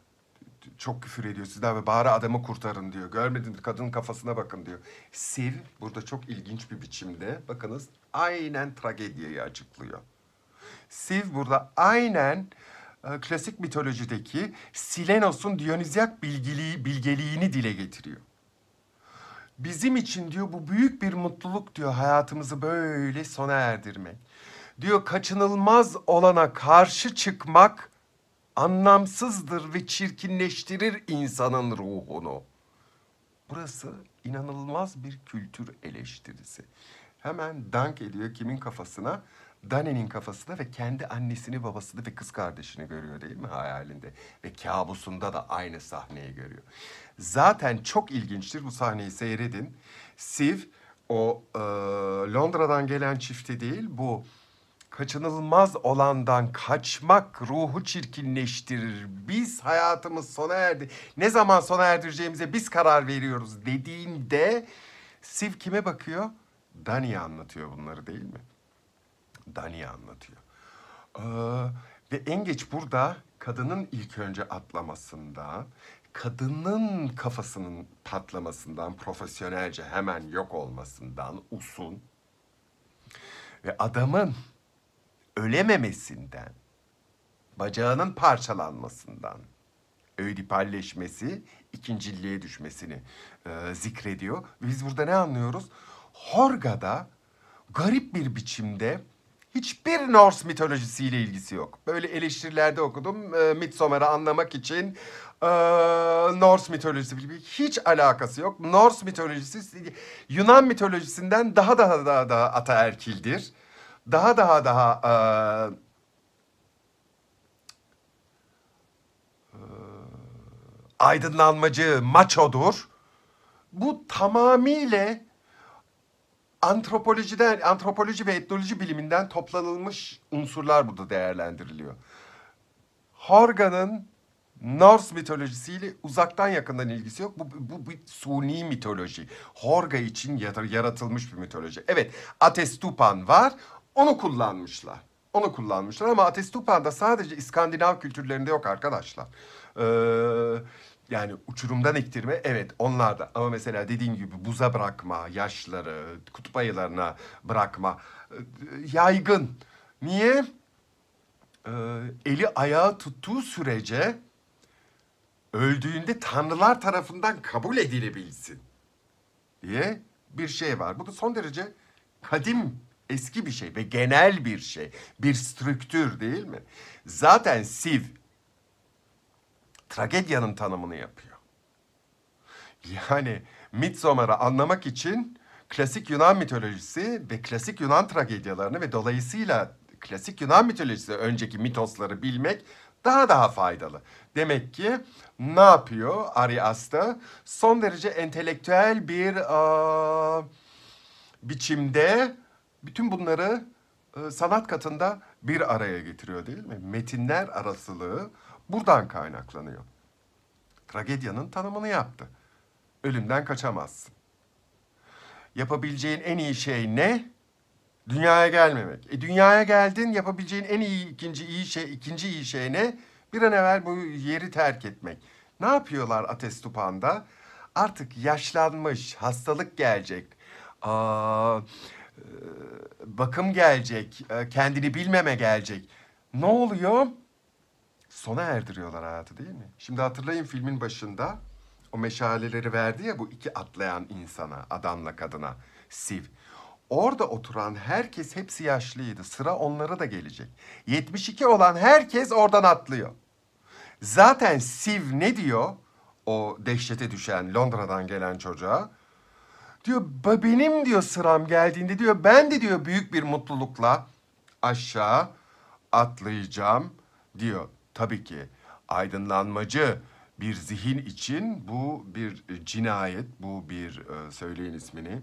Çok küfür ediyor. Sizden ve bari adamı kurtarın diyor. Görmediniz kadının kafasına bakın diyor. Sil burada çok ilginç bir biçimde bakınız aynen tragediyeyi açıklıyor. Siv burada aynen e, klasik mitolojideki Silenos'un Dionizyak bilgeliği, bilgeliğini dile getiriyor. Bizim için diyor bu büyük bir mutluluk diyor hayatımızı böyle sona erdirmek. Diyor kaçınılmaz olana karşı çıkmak anlamsızdır ve çirkinleştirir insanın ruhunu. Burası inanılmaz bir kültür eleştirisi. Hemen dank ediyor kimin kafasına? Dani'nin kafasında ve kendi annesini, babasını ve kız kardeşini görüyor değil mi hayalinde? Ve kabusunda da aynı sahneyi görüyor. Zaten çok ilginçtir bu sahneyi seyredin. Siv o e, Londra'dan gelen çifti değil bu kaçınılmaz olandan kaçmak ruhu çirkinleştirir. Biz hayatımız sona erdi. Ne zaman sona erdireceğimize biz karar veriyoruz dediğinde Siv kime bakıyor? Dani'ye anlatıyor bunları değil mi? Dani anlatıyor. Ee, ve en geç burada kadının ilk önce atlamasından, kadının kafasının patlamasından, profesyonelce hemen yok olmasından, usun ve adamın ölememesinden, bacağının parçalanmasından, ödipalleşmesi, ikinciliğe düşmesini e, zikrediyor. Biz burada ne anlıyoruz? Horga'da garip bir biçimde hiçbir Norse mitolojisiyle ilgisi yok. Böyle eleştirilerde okudum. E, ee, Midsommar'ı anlamak için e, Norse mitolojisi gibi hiç alakası yok. Norse mitolojisi Yunan mitolojisinden daha daha daha daha ataerkildir. Daha daha daha e, aydınlanmacı maçodur. Bu tamamıyla antropolojiden, antropoloji ve etnoloji biliminden toplanılmış unsurlar burada değerlendiriliyor. Horgan'ın Norse mitolojisiyle uzaktan yakından ilgisi yok. Bu, bu, bir suni mitoloji. Horga için yaratılmış bir mitoloji. Evet, Atestupan var. Onu kullanmışlar. Onu kullanmışlar ama Atestupan da sadece İskandinav kültürlerinde yok arkadaşlar. Ee, yani uçurumdan iktirme evet onlar da. ama mesela dediğim gibi buza bırakma, yaşları, kutup ayılarına bırakma e, yaygın. Niye? Ee, eli ayağı tuttuğu sürece öldüğünde tanrılar tarafından kabul edilebilsin diye bir şey var. Bu da son derece kadim eski bir şey ve genel bir şey. Bir strüktür değil mi? Zaten Siv tragedyanın tanımını yapıyor. Yani Midsommar'ı anlamak için klasik Yunan mitolojisi ve klasik Yunan tragedyalarını ve dolayısıyla klasik Yunan mitolojisi önceki mitosları bilmek daha daha faydalı. Demek ki ne yapıyor Arias'ta? Son derece entelektüel bir aa, e, biçimde bütün bunları e, sanat katında bir araya getiriyor değil mi? Metinler arasılığı buradan kaynaklanıyor. Tragedyanın tanımını yaptı. Ölümden kaçamazsın. Yapabileceğin en iyi şey ne? Dünyaya gelmemek. E dünyaya geldin, yapabileceğin en iyi ikinci iyi şey, ikinci iyi şey ne? Bir an evvel bu yeri terk etmek. Ne yapıyorlar Ates Tupan'da? Artık yaşlanmış, hastalık gelecek. Aa, e, bakım gelecek, e, kendini bilmeme gelecek. Ne oluyor? sona erdiriyorlar hayatı değil mi? Şimdi hatırlayın filmin başında o meşaleleri verdi ya bu iki atlayan insana, adamla kadına, Siv. Orada oturan herkes hepsi yaşlıydı. Sıra onlara da gelecek. 72 olan herkes oradan atlıyor. Zaten Siv ne diyor? O dehşete düşen Londra'dan gelen çocuğa. Diyor benim diyor sıram geldiğinde diyor ben de diyor büyük bir mutlulukla aşağı atlayacağım diyor. Tabii ki aydınlanmacı bir zihin için bu bir cinayet, bu bir e, söyleyin ismini,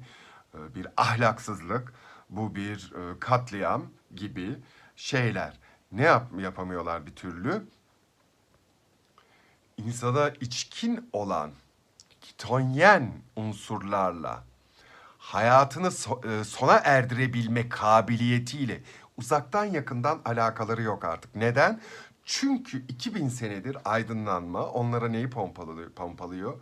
e, bir ahlaksızlık, bu bir e, katliam gibi şeyler. Ne yap yapamıyorlar bir türlü? İnsana içkin olan kitonyen unsurlarla hayatını so sona erdirebilme kabiliyetiyle uzaktan yakından alakaları yok artık. Neden? Çünkü 2000 senedir aydınlanma onlara neyi pompalıyor? pompalıyor?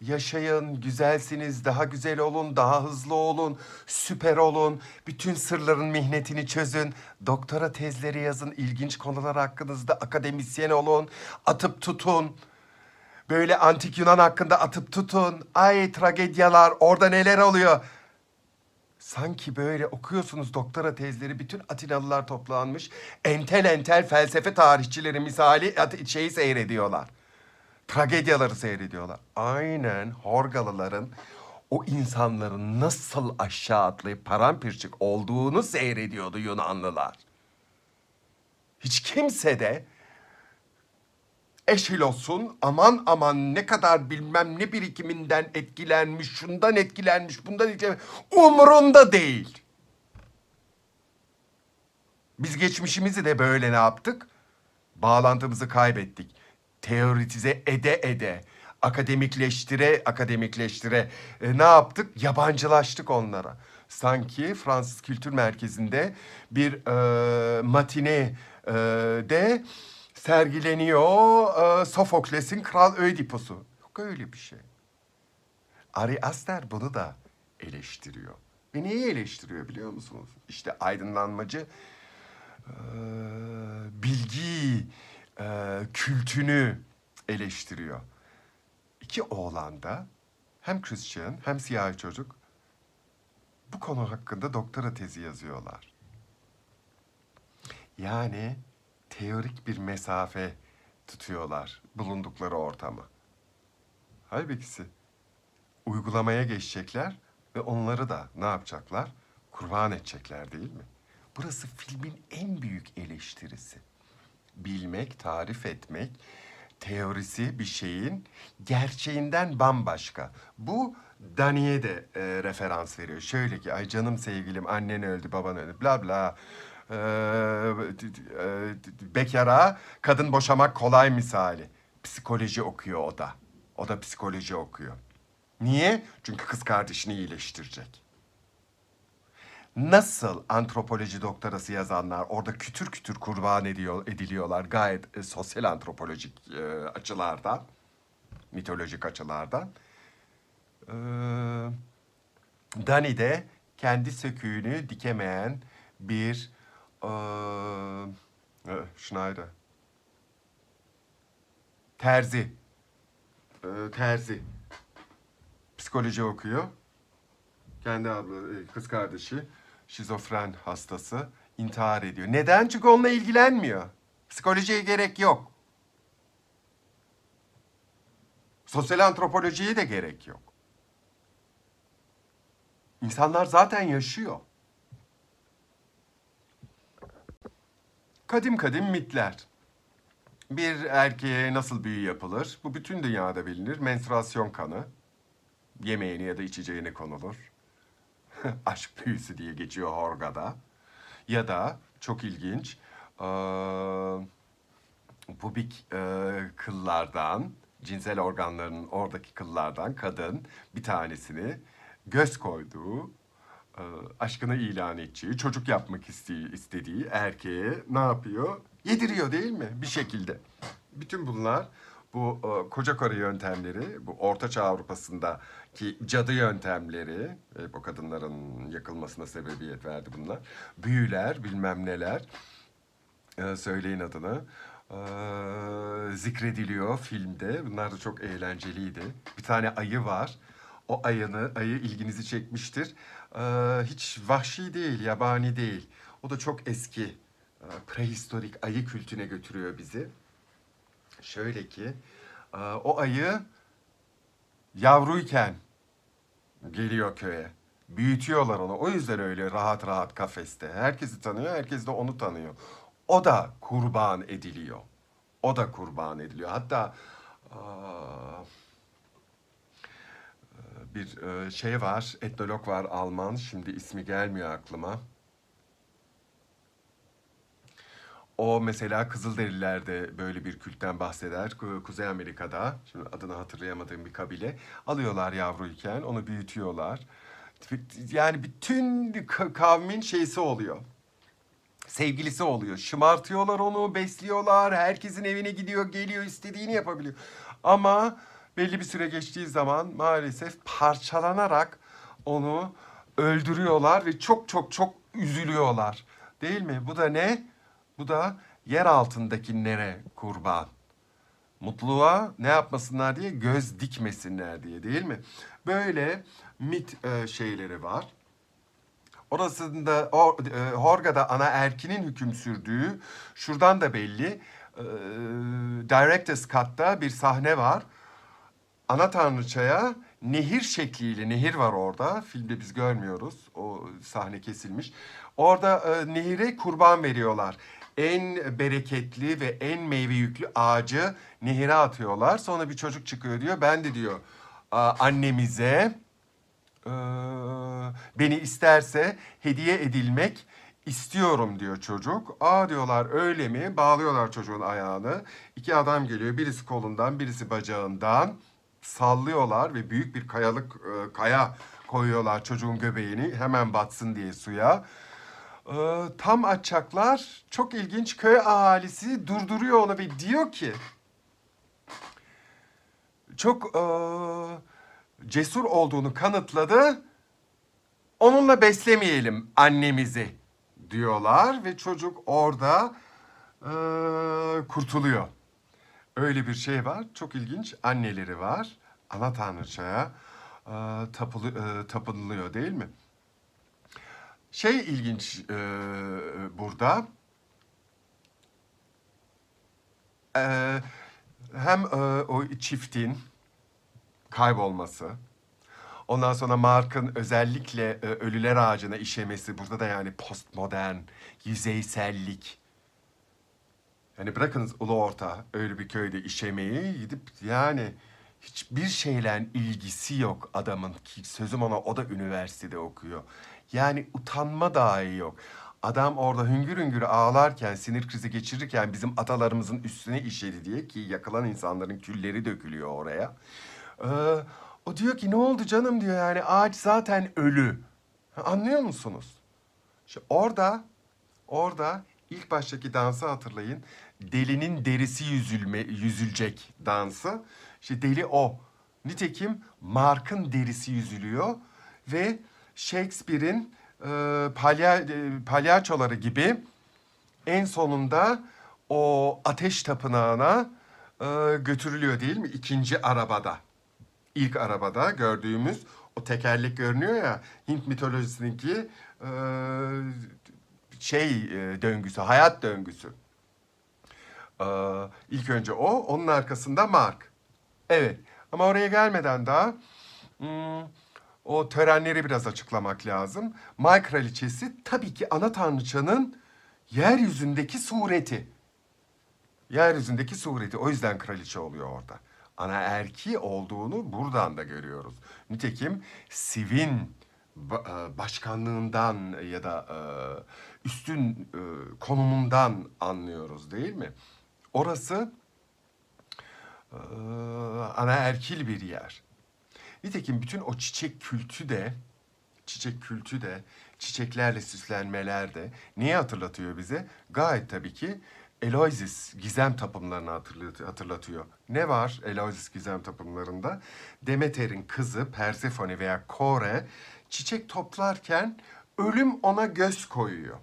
Yaşayın, güzelsiniz, daha güzel olun, daha hızlı olun, süper olun, bütün sırların mihnetini çözün, doktora tezleri yazın, ilginç konular hakkınızda akademisyen olun, atıp tutun. Böyle antik Yunan hakkında atıp tutun. Ay tragedyalar, orada neler oluyor? Sanki böyle okuyorsunuz doktora tezleri bütün Atinalılar toplanmış. Entel entel felsefe tarihçileri misali at- şeyi seyrediyorlar. Tragedyaları seyrediyorlar. Aynen Horgalıların o insanların nasıl aşağı atlayıp paramparçık olduğunu seyrediyordu Yunanlılar. Hiç kimse de Eşil olsun aman aman ne kadar bilmem ne birikiminden etkilenmiş, şundan etkilenmiş, bundan etkilenmiş. Umurunda değil. Biz geçmişimizi de böyle ne yaptık? Bağlantımızı kaybettik. Teoritize ede ede, akademikleştire akademikleştire e, ne yaptık? Yabancılaştık onlara. Sanki Fransız Kültür Merkezi'nde bir e, matine e, de sergileniyor e, Sofokles'in Kral Ödiposu. Yok öyle bir şey. Ari Aster bunu da eleştiriyor. Ve neyi eleştiriyor biliyor musunuz? İşte aydınlanmacı e, bilgi e, kültünü eleştiriyor. İki oğlan da hem Christian hem siyah çocuk bu konu hakkında doktora tezi yazıyorlar. Yani teorik bir mesafe tutuyorlar bulundukları ortamı. Halbuki uygulamaya geçecekler ve onları da ne yapacaklar? Kurban edecekler değil mi? Burası filmin en büyük eleştirisi. Bilmek, tarif etmek, teorisi bir şeyin gerçeğinden bambaşka. Bu Dani'ye de e, referans veriyor. Şöyle ki ay canım sevgilim annen öldü baban öldü bla bla ee, e, bekara kadın boşamak kolay misali. Psikoloji okuyor o da. O da psikoloji okuyor. Niye? Çünkü kız kardeşini iyileştirecek. Nasıl antropoloji doktorası yazanlar orada kütür kütür kurban ediyor, ediliyorlar gayet e, sosyal antropolojik e, açılardan, mitolojik açılardan. Ee, Dani de kendi söküğünü dikemeyen bir ee, Schneider. Terzi. Ee, terzi. Psikoloji okuyor. Kendi abla, e, kız kardeşi şizofren hastası intihar ediyor. Neden? Çünkü onunla ilgilenmiyor. Psikolojiye gerek yok. Sosyal antropolojiye de gerek yok. İnsanlar zaten yaşıyor. Kadim kadim mitler. Bir erkeğe nasıl büyü yapılır? Bu bütün dünyada bilinir. Menstruasyon kanı. Yemeğini ya da içeceğini konulur. (laughs) Aşk büyüsü diye geçiyor Horga'da. Ya da çok ilginç ee, pubik e, kıllardan, cinsel organlarının oradaki kıllardan kadın bir tanesini göz koyduğu e, aşkını ilan edeceği, çocuk yapmak istediği, istediği erkeğe ne yapıyor? Yediriyor değil mi? Bir şekilde. Bütün bunlar bu e, koca karı yöntemleri, bu Ortaçağ ki cadı yöntemleri, e, bu kadınların yakılmasına sebebiyet verdi bunlar. Büyüler, bilmem neler, e, söyleyin adını, zikrediliyor filmde. Bunlar da çok eğlenceliydi. Bir tane ayı var. O ayını, ayı ilginizi çekmiştir. Ee, hiç vahşi değil, yabani değil. O da çok eski e, prehistorik ayı kültüne götürüyor bizi. Şöyle ki e, o ayı yavruyken geliyor köye. Büyütüyorlar onu. O yüzden öyle rahat rahat kafeste. Herkesi tanıyor, herkes de onu tanıyor. O da kurban ediliyor. O da kurban ediliyor. Hatta aa, bir e, şey var, etnolog var Alman, şimdi ismi gelmiyor aklıma. O mesela Kızılderililerde böyle bir kültten bahseder. Kuzey Amerika'da, şimdi adını hatırlayamadığım bir kabile, alıyorlar yavruyken, onu büyütüyorlar. Yani bütün kavmin şeysi oluyor sevgilisi oluyor. Şımartıyorlar onu, besliyorlar. Herkesin evine gidiyor, geliyor, istediğini yapabiliyor. Ama belli bir süre geçtiği zaman maalesef parçalanarak onu öldürüyorlar ve çok çok çok üzülüyorlar. Değil mi? Bu da ne? Bu da yer altındaki nere kurban. Mutluğa ne yapmasınlar diye göz dikmesinler diye değil mi? Böyle mit e, şeyleri var. Orasında or, e, Horga'da ana erkinin hüküm sürdüğü şuradan da belli. E, Director's Cut'ta bir sahne var ana tanrıçaya nehir şekliyle nehir var orada. Filmde biz görmüyoruz. O sahne kesilmiş. Orada e, nehire kurban veriyorlar. En bereketli ve en meyve yüklü ağacı nehire atıyorlar. Sonra bir çocuk çıkıyor diyor. Ben de diyor annemize e, beni isterse hediye edilmek istiyorum diyor çocuk. Aa diyorlar öyle mi? Bağlıyorlar çocuğun ayağını. İki adam geliyor. Birisi kolundan, birisi bacağından sallıyorlar ve büyük bir kayalık e, kaya koyuyorlar çocuğun göbeğini hemen batsın diye suya. E, tam açacaklar çok ilginç köy ahalisi durduruyor onu ve diyor ki çok e, cesur olduğunu kanıtladı. Onunla beslemeyelim annemizi diyorlar ve çocuk orada e, kurtuluyor. Öyle bir şey var, çok ilginç. Anneleri var, ana tanrıçaya e, tapılı, e, tapınılıyor değil mi? Şey ilginç e, burada, e, hem e, o çiftin kaybolması, Ondan sonra Mark'ın özellikle e, ölüler ağacına işemesi, burada da yani postmodern, yüzeysellik, yani bırakınız ulu orta öyle bir köyde işemeyi gidip yani hiçbir şeyle ilgisi yok adamın ki sözüm ona o da üniversitede okuyor. Yani utanma dahi yok. Adam orada hüngür hüngür ağlarken, sinir krizi geçirirken bizim atalarımızın üstüne işedi diye ki yakılan insanların külleri dökülüyor oraya. Ee, o diyor ki ne oldu canım diyor yani ağaç zaten ölü. Anlıyor musunuz? İşte orada, orada İlk baştaki dansı hatırlayın. Delinin derisi yüzülme, yüzülecek dansı. İşte deli o. Nitekim Mark'ın derisi yüzülüyor ve Shakespeare'in e, palya, e, palyaçoları gibi en sonunda o ateş tapınağına e, götürülüyor değil mi? İkinci arabada. İlk arabada gördüğümüz o tekerlek görünüyor ya Hint mitolojisindeki e, şey e, döngüsü, hayat döngüsü. Ee, ilk önce o, onun arkasında Mark. Evet ama oraya gelmeden daha hmm, o törenleri biraz açıklamak lazım. Mark kraliçesi tabii ki ana tanrıçanın yeryüzündeki sureti. Yeryüzündeki sureti o yüzden kraliçe oluyor orada. Ana erki olduğunu buradan da görüyoruz. Nitekim Siv'in e, başkanlığından ya da e, üstün e, konumundan anlıyoruz değil mi? Orası e, anaerkil bir yer. Nitekim bütün o çiçek kültü de çiçek kültü de çiçeklerle süslenmeler de niye hatırlatıyor bize? Gayet tabii ki Eloisis gizem tapımlarını hatırlatıyor. Ne var Eloisis gizem tapımlarında? Demeter'in kızı Persefone veya Kore çiçek toplarken ölüm ona göz koyuyor.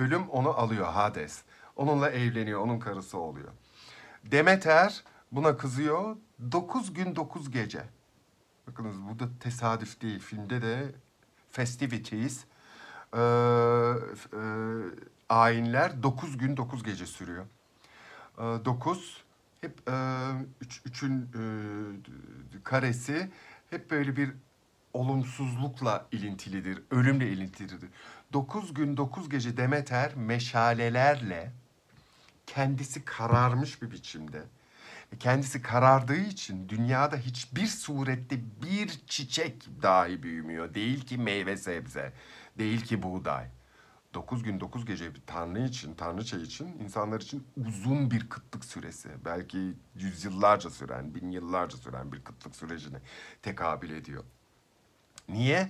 Ölüm onu alıyor Hades. Onunla evleniyor, onun karısı oluyor. Demeter buna kızıyor. Dokuz gün dokuz gece. Bakınız bu da tesadüf değil. Filmde de festivities, e, e, ayinler dokuz gün dokuz gece sürüyor. E, dokuz hep e, üç, üçün e, karesi hep böyle bir olumsuzlukla ilintilidir, ölümle ilintilidir. 9 gün 9 gece Demeter meşalelerle kendisi kararmış bir biçimde e, kendisi karardığı için dünyada hiçbir surette bir çiçek dahi büyümüyor. Değil ki meyve sebze, değil ki buğday. Dokuz gün dokuz gece bir tanrı için, tanrıça için, insanlar için uzun bir kıtlık süresi. Belki yüzyıllarca süren, bin yıllarca süren bir kıtlık sürecine tekabül ediyor. Niye?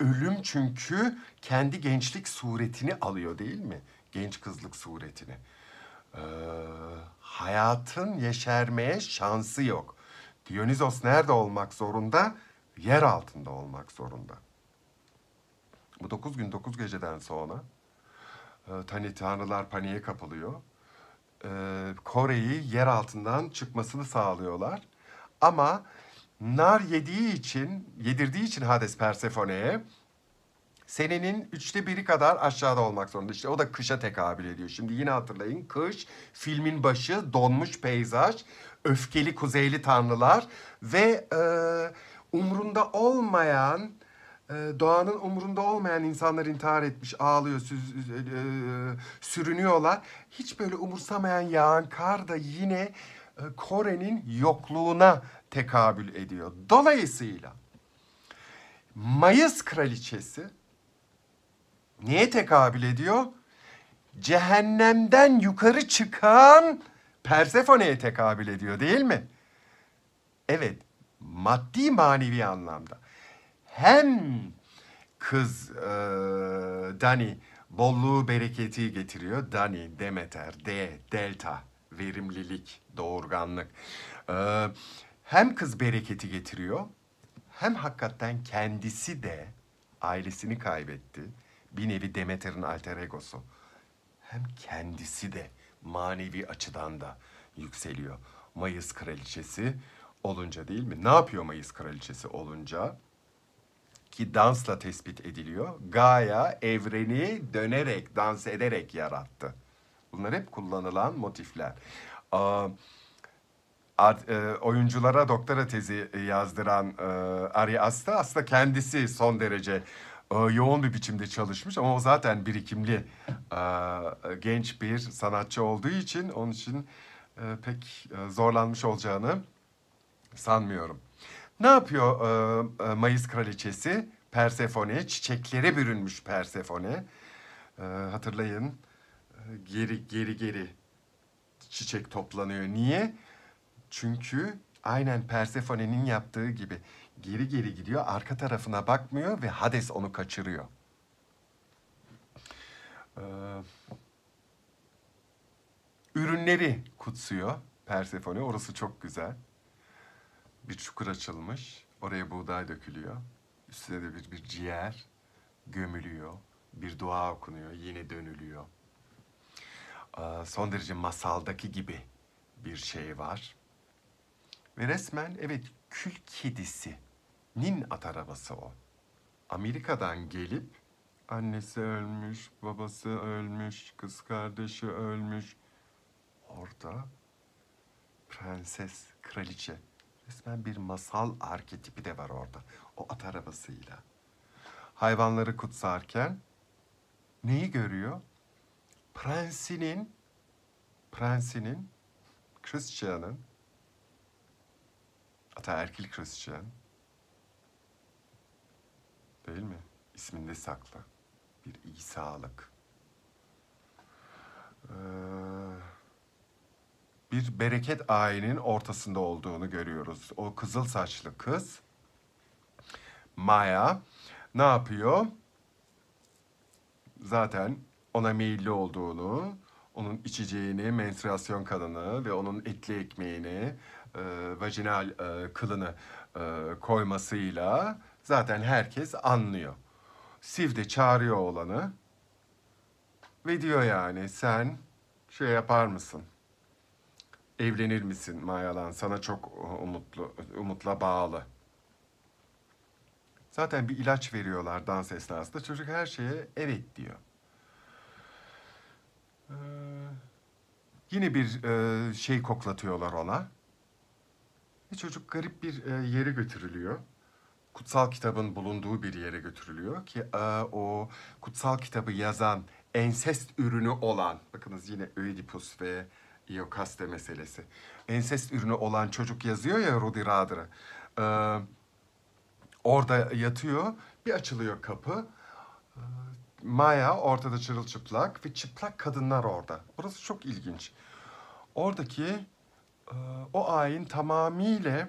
Ölüm çünkü kendi gençlik suretini alıyor değil mi? Genç kızlık suretini. Ee, hayatın yeşermeye şansı yok. Dionizos nerede olmak zorunda? Yer altında olmak zorunda. Bu dokuz gün dokuz geceden sonra hani tanrılar paniğe kapılıyor. Ee, Kore'yi yer altından çıkmasını sağlıyorlar. Ama nar yediği için, yedirdiği için Hades Persefone'ye senenin üçte biri kadar aşağıda olmak zorunda. İşte o da kışa tekabül ediyor. Şimdi yine hatırlayın kış, filmin başı, donmuş peyzaj, öfkeli kuzeyli tanrılar ve e, umrunda olmayan, e, doğanın umrunda olmayan insanlar intihar etmiş, ağlıyor, süz, e, e, sürünüyorlar. Hiç böyle umursamayan yağan kar da yine e, Kore'nin yokluğuna tekabül ediyor. Dolayısıyla Mayıs kraliçesi niye tekabül ediyor? Cehennemden yukarı çıkan Persefone'ye tekabül ediyor değil mi? Evet, maddi manevi anlamda. Hem kız e, Dani bolluğu bereketi getiriyor. Dani, Demeter, D, Delta, verimlilik, doğurganlık. E, hem kız bereketi getiriyor hem hakikaten kendisi de ailesini kaybetti. Bir nevi Demeter'in alter egosu. Hem kendisi de manevi açıdan da yükseliyor. Mayıs kraliçesi olunca değil mi? Ne yapıyor Mayıs kraliçesi olunca? Ki dansla tespit ediliyor. Gaya evreni dönerek, dans ederek yarattı. Bunlar hep kullanılan motifler. Aa, art, e, oyunculara doktora tezi e, yazdıran e, Ari Asta aslında kendisi son derece e, yoğun bir biçimde çalışmış ama o zaten birikimli e, genç bir sanatçı olduğu için onun için e, pek e, zorlanmış olacağını sanmıyorum. Ne yapıyor e, e Mayıs Kraliçesi? Persefone, çiçeklere bürünmüş Persefone. E, hatırlayın e, geri geri geri çiçek toplanıyor. Niye? Çünkü aynen Persephone'nin yaptığı gibi geri geri gidiyor, arka tarafına bakmıyor ve Hades onu kaçırıyor. Ee, ürünleri kutsuyor Persefone. Orası çok güzel. Bir çukur açılmış. Oraya buğday dökülüyor. Üstüne de bir, bir ciğer gömülüyor. Bir dua okunuyor. Yine dönülüyor. Ee, son derece masaldaki gibi bir şey var. Ve resmen evet kül kedisi. Nin at arabası o. Amerika'dan gelip annesi ölmüş, babası ölmüş, kız kardeşi ölmüş. Orada prenses, kraliçe. Resmen bir masal arketipi de var orada. O at arabasıyla. Hayvanları kutsarken neyi görüyor? Prensinin, prensinin, Christian'ın erkil Hristiyan. Değil mi? İsminde saklı. Bir İsa'lık. Ee, bir bereket ailenin ortasında olduğunu görüyoruz. O kızıl saçlı kız Maya ne yapıyor? Zaten ona meyilli olduğunu, onun içeceğini, menstruasyon kadını ve onun etli ekmeğini e, vajinal e, kılını e, koymasıyla zaten herkes anlıyor. Siv de çağırıyor olanı ve diyor yani sen şey yapar mısın? Evlenir misin Mayalan? Sana çok e, umutlu, umutla bağlı. Zaten bir ilaç veriyorlar dans esnasında. Çocuk her şeye evet diyor. Ee, yine bir e, şey koklatıyorlar ona. Ve çocuk garip bir e, yere götürülüyor. Kutsal kitabın bulunduğu bir yere götürülüyor ki e, o kutsal kitabı yazan ensest ürünü olan, bakınız yine Ödipus ve Iokaste meselesi. Ensest ürünü olan çocuk yazıyor ya Rudi Radra. E, orada yatıyor, bir açılıyor kapı. E, Maya ortada çırılçıplak ve çıplak kadınlar orada. Burası çok ilginç. Oradaki ee, o ayin tamamıyla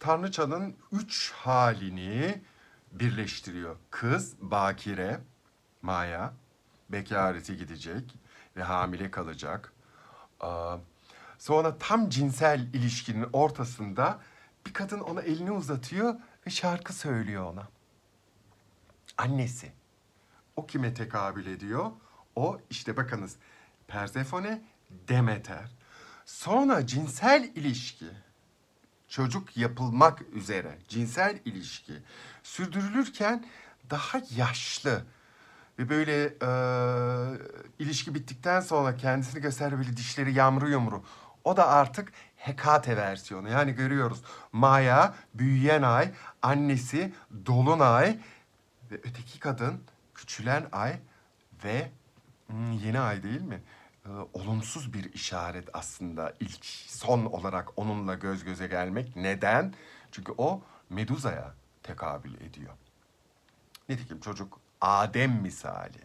Tanrıçanın üç halini birleştiriyor. Kız bakire, Maya, bekareti gidecek ve hamile kalacak. Ee, sonra tam cinsel ilişkinin ortasında bir kadın ona elini uzatıyor ve şarkı söylüyor ona. Annesi. O kime tekabül ediyor? O işte bakınız Persefone Demeter. Sonra cinsel ilişki, çocuk yapılmak üzere cinsel ilişki sürdürülürken daha yaşlı ve böyle e, ilişki bittikten sonra kendisini göster böyle dişleri yamru yumru. O da artık Hekate versiyonu. Yani görüyoruz Maya, büyüyen ay, annesi Dolunay ve öteki kadın küçülen ay ve hmm, yeni ay değil mi? e, olumsuz bir işaret aslında ilk son olarak onunla göz göze gelmek. Neden? Çünkü o Meduza'ya tekabül ediyor. Nitekim çocuk Adem misali.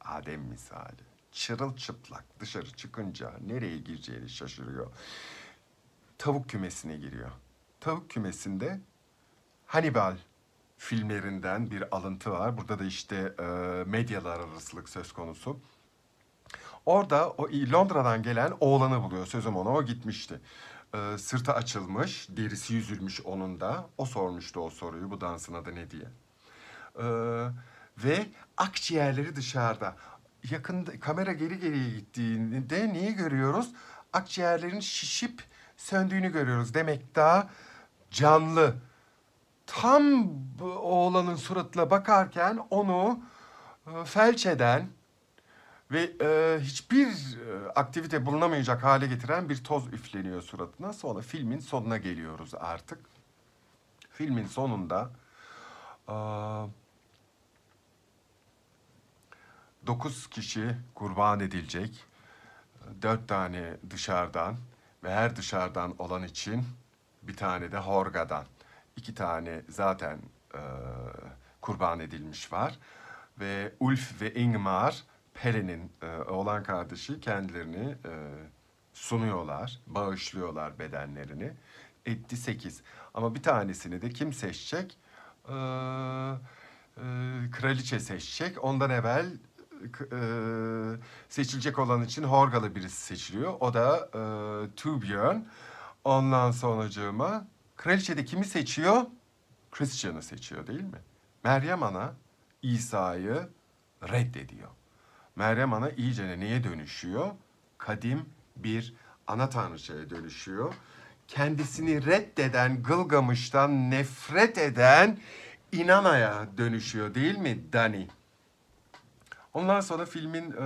Adem misali. Çırılçıplak dışarı çıkınca nereye gireceğini şaşırıyor. Tavuk kümesine giriyor. Tavuk kümesinde Hannibal filmlerinden bir alıntı var. Burada da işte e, medyalar arasılık söz konusu. Orada o Londra'dan gelen oğlanı buluyor. Sözüm ona o gitmişti. Ee, sırtı açılmış, derisi yüzülmüş onun da. O sormuştu o soruyu bu dansın adı ne diye. Ee, ve akciğerleri dışarıda. Yakında kamera geri geriye gittiğinde neyi görüyoruz? Akciğerlerin şişip söndüğünü görüyoruz. Demek daha canlı. Tam oğlanın suratına bakarken onu e, felç eden, ve e, hiçbir e, aktivite bulunamayacak hale getiren bir toz üfleniyor suratına. Sonra filmin sonuna geliyoruz artık. Filmin sonunda... E, dokuz kişi kurban edilecek. Dört tane dışarıdan ve her dışarıdan olan için bir tane de Horga'dan. İki tane zaten e, kurban edilmiş var. Ve Ulf ve Ingmar Pelin'in e, oğlan kardeşi kendilerini e, sunuyorlar, bağışlıyorlar bedenlerini. Etti sekiz. Ama bir tanesini de kim seçecek? Ee, e, kraliçe seçecek. Ondan evvel e, seçilecek olan için Horgalı birisi seçiliyor. O da e, Tubjörn. Ondan sonucuma kraliçe de kimi seçiyor? Christian'ı seçiyor değil mi? Meryem Ana İsa'yı reddediyor. Meryem Ana iyice neye dönüşüyor? Kadim bir ana tanrıçaya dönüşüyor. Kendisini reddeden, Gılgamış'tan nefret eden Inana'ya dönüşüyor değil mi Dani? Ondan sonra filmin e,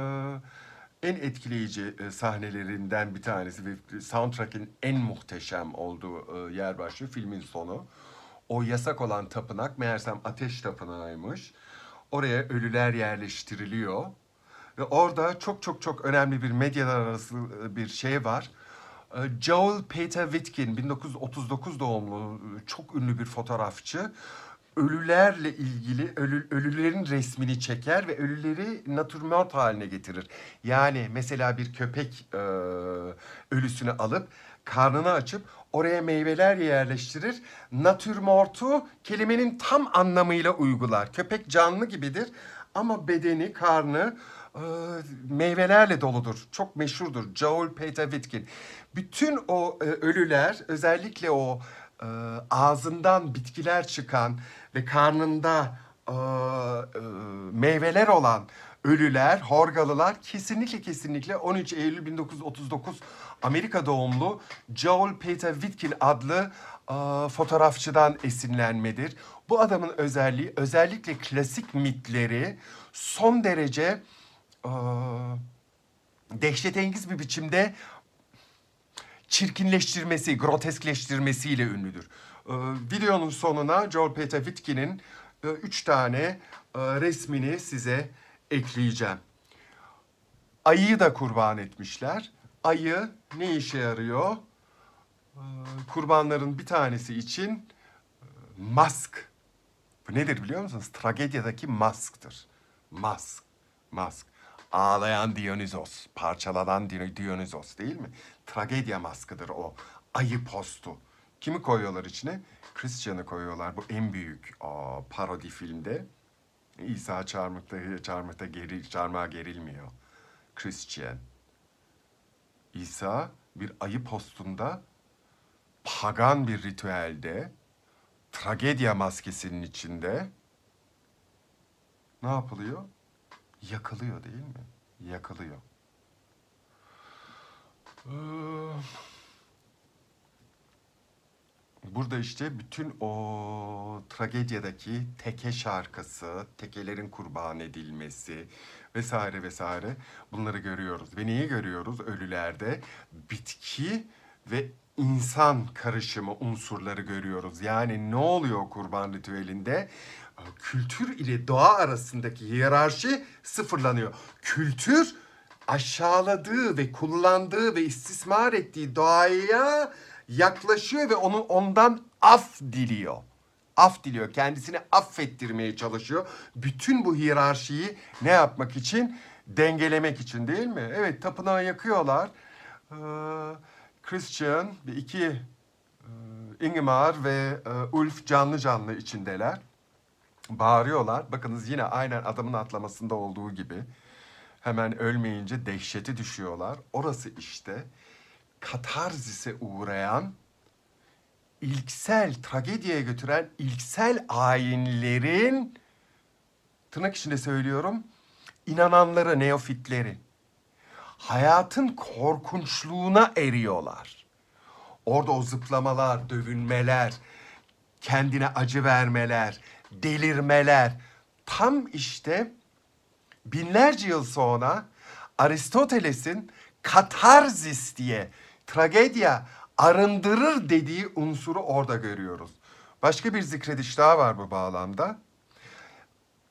en etkileyici e, sahnelerinden bir tanesi ve soundtrack'in en muhteşem olduğu e, yer başlıyor filmin sonu. O yasak olan tapınak meğersem ateş tapınağıymış. Oraya ölüler yerleştiriliyor ve orada çok çok çok önemli bir medyalar arası e, bir şey var. E, Joel Peter Witkin 1939 doğumlu e, çok ünlü bir fotoğrafçı ölülerle ilgili ölü, ölülerin resmini çeker ve ölüleri natürmort haline getirir. Yani mesela bir köpek e, ölüsünü alıp karnını açıp oraya meyveler yerleştirir. Natürmortu kelimenin tam anlamıyla uygular. Köpek canlı gibidir ama bedeni, karnı, e, meyvelerle doludur. Çok meşhurdur. Joel Peter Witkin. Bütün o e, ölüler özellikle o e, ağzından bitkiler çıkan ve karnında meyveler olan ölüler, horgalılar kesinlikle kesinlikle 13 Eylül 1939 Amerika doğumlu Joel Peter Witkin adlı e, fotoğrafçıdan esinlenmedir. Bu adamın özelliği özellikle klasik mitleri son derece aa, dehşetengiz bir biçimde çirkinleştirmesi, groteskleştirmesiyle ünlüdür. Ee, videonun sonuna Joel Petavitki'nin e, üç tane e, resmini size ekleyeceğim. Ayıyı da kurban etmişler. Ayı ne işe yarıyor? Ee, kurbanların bir tanesi için e, mask. Bu nedir biliyor musunuz? Tragedyadaki masktır. Mask, mask. Ağlayan Dionysos, parçalanan Dionysos değil mi? Tragedya maskıdır o. Ayı postu. Kimi koyuyorlar içine? Christian'ı koyuyorlar. Bu en büyük aa, parodi filmde. İsa çarmıkta, çarmıkta geri, çarmıha gerilmiyor. Christian. İsa bir ayı postunda pagan bir ritüelde tragedya maskesinin içinde ne yapılıyor? Yakılıyor değil mi? Yakılıyor. Ee, burada işte bütün o tragedyadaki teke şarkısı, tekelerin kurban edilmesi vesaire vesaire bunları görüyoruz. Ve neyi görüyoruz ölülerde? Bitki ve insan karışımı unsurları görüyoruz. Yani ne oluyor kurban ritüelinde? kültür ile doğa arasındaki hiyerarşi sıfırlanıyor. Kültür aşağıladığı ve kullandığı ve istismar ettiği doğaya yaklaşıyor ve onu ondan af diliyor. Af diliyor. Kendisini affettirmeye çalışıyor. Bütün bu hiyerarşiyi ne yapmak için? Dengelemek için değil mi? Evet tapınağı yakıyorlar. Ee, Christian, iki e, Ingemar ve e, Ulf canlı canlı içindeler. Bağırıyorlar. Bakınız yine aynen adamın atlamasında olduğu gibi. Hemen ölmeyince dehşeti düşüyorlar. Orası işte katarzise uğrayan, ilksel tragediye götüren ilksel ayinlerin tırnak içinde söylüyorum inananları, neofitleri hayatın korkunçluğuna eriyorlar. Orada o zıplamalar, dövünmeler, kendine acı vermeler, delirmeler. Tam işte binlerce yıl sonra Aristoteles'in katarzis diye tragedya arındırır dediği unsuru orada görüyoruz. Başka bir zikrediş daha var bu bağlamda.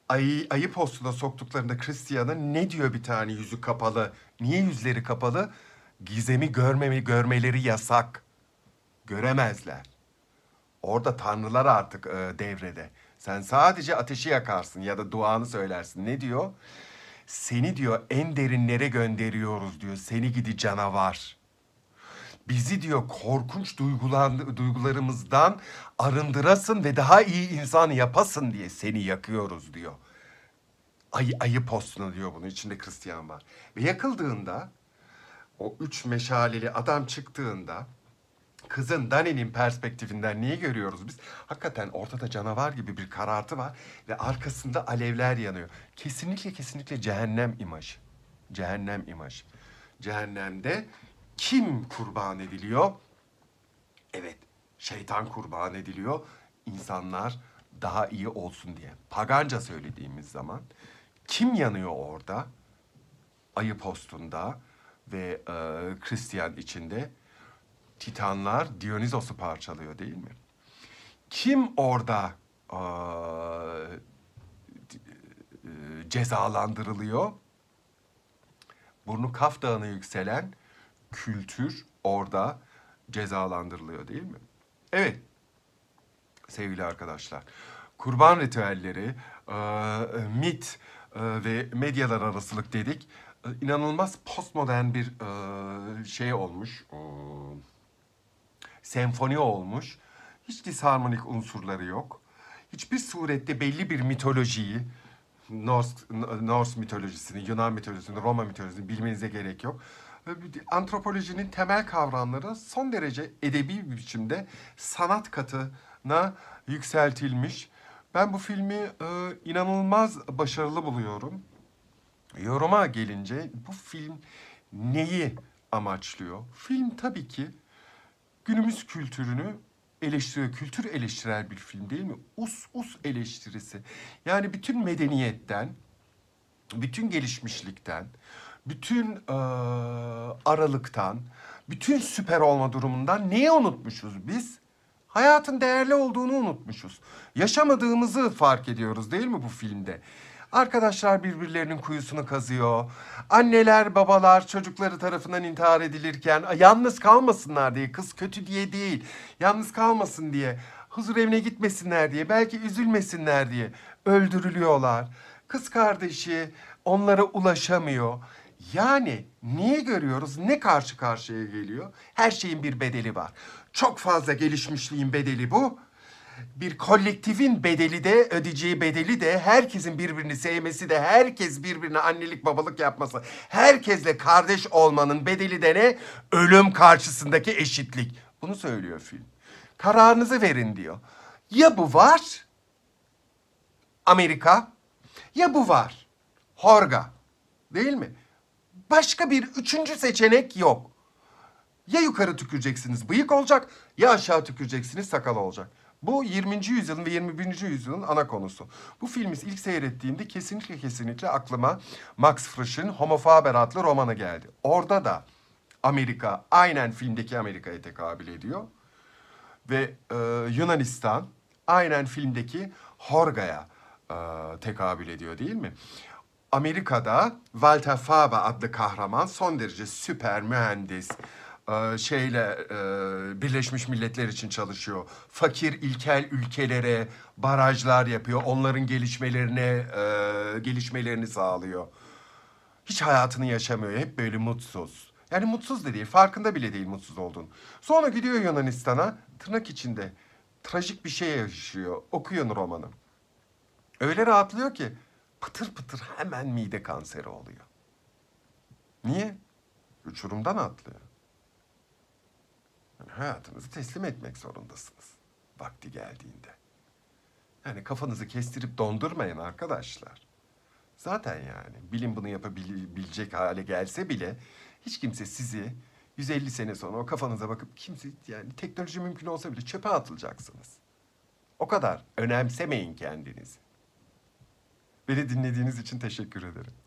Ayı, ayı postuna soktuklarında Hristiyan'a ne diyor bir tane yüzü kapalı? Niye yüzleri kapalı? Gizemi görmemi, görmeleri yasak. Göremezler. Orada tanrılar artık e, devrede. Sen sadece ateşi yakarsın ya da duanı söylersin. Ne diyor? Seni diyor en derinlere gönderiyoruz diyor. Seni gidi canavar. Bizi diyor korkunç duygulan, duygularımızdan arındırasın ve daha iyi insan yapasın diye seni yakıyoruz diyor. Ay, ayı postuna diyor bunu. İçinde Hristiyan var. Ve yakıldığında o üç meşaleli adam çıktığında kızın Dani'nin perspektifinden neyi görüyoruz biz? Hakikaten ortada canavar gibi bir karartı var ve arkasında alevler yanıyor. Kesinlikle kesinlikle cehennem imajı. Cehennem imajı. Cehennemde kim kurban ediliyor? Evet, şeytan kurban ediliyor. İnsanlar daha iyi olsun diye. Paganca söylediğimiz zaman kim yanıyor orada? Ayı postunda ve e, Hristiyan içinde Titanlar Dionysos'u parçalıyor değil mi? Kim orada e, cezalandırılıyor? Burnu Kaf Dağı'na yükselen kültür orada cezalandırılıyor değil mi? Evet sevgili arkadaşlar. Kurban ritüelleri, e, mit e, ve medyalar arasılık dedik. E, inanılmaz postmodern bir e, şey olmuş. E, senfoni olmuş. Hiç disharmonik unsurları yok. Hiçbir surette belli bir mitolojiyi, Norse, Norse mitolojisini, Yunan mitolojisini, Roma mitolojisini bilmenize gerek yok. Antropolojinin temel kavramları son derece edebi bir biçimde sanat katına yükseltilmiş. Ben bu filmi e, inanılmaz başarılı buluyorum. Yoruma gelince bu film neyi amaçlıyor? Film tabii ki günümüz kültürünü eleştiriyor. Kültür eleştirel bir film değil mi? Us us eleştirisi. Yani bütün medeniyetten, bütün gelişmişlikten, bütün e, aralıktan, bütün süper olma durumundan neyi unutmuşuz biz? Hayatın değerli olduğunu unutmuşuz. Yaşamadığımızı fark ediyoruz değil mi bu filmde? Arkadaşlar birbirlerinin kuyusunu kazıyor. Anneler, babalar çocukları tarafından intihar edilirken yalnız kalmasınlar diye, kız kötü diye değil, yalnız kalmasın diye, huzur evine gitmesinler diye, belki üzülmesinler diye öldürülüyorlar. Kız kardeşi onlara ulaşamıyor. Yani niye görüyoruz? Ne karşı karşıya geliyor? Her şeyin bir bedeli var. Çok fazla gelişmişliğin bedeli bu bir kolektifin bedeli de ödeyeceği bedeli de herkesin birbirini sevmesi de herkes birbirine annelik babalık yapması herkesle kardeş olmanın bedeli de ne? Ölüm karşısındaki eşitlik. Bunu söylüyor film. Kararınızı verin diyor. Ya bu var Amerika ya bu var Horga değil mi? Başka bir üçüncü seçenek yok. Ya yukarı tüküreceksiniz bıyık olacak ya aşağı tüküreceksiniz sakal olacak. Bu 20. yüzyılın ve 21. yüzyılın ana konusu. Bu filmi ilk seyrettiğimde kesinlikle kesinlikle aklıma Max Frisch'in Homo Faber adlı romanı geldi. Orada da Amerika aynen filmdeki Amerika'ya tekabül ediyor. Ve e, Yunanistan aynen filmdeki Horga'ya e, tekabül ediyor değil mi? Amerika'da Walter Faber adlı kahraman son derece süper mühendis, e, şeyle e, Birleşmiş Milletler için çalışıyor. Fakir ilkel ülkelere barajlar yapıyor. Onların gelişmelerine e, gelişmelerini sağlıyor. Hiç hayatını yaşamıyor. Hep böyle mutsuz. Yani mutsuz da değil. Farkında bile değil mutsuz olduğun. Sonra gidiyor Yunanistan'a tırnak içinde trajik bir şey yaşıyor. okuyor romanı. Öyle rahatlıyor ki pıtır pıtır hemen mide kanseri oluyor. Niye? Uçurumdan atlıyor hayatınızı teslim etmek zorundasınız. Vakti geldiğinde. Yani kafanızı kestirip dondurmayın arkadaşlar. Zaten yani bilim bunu yapabilecek hale gelse bile hiç kimse sizi 150 sene sonra o kafanıza bakıp kimse yani teknoloji mümkün olsa bile çöpe atılacaksınız. O kadar önemsemeyin kendinizi. Beni dinlediğiniz için teşekkür ederim.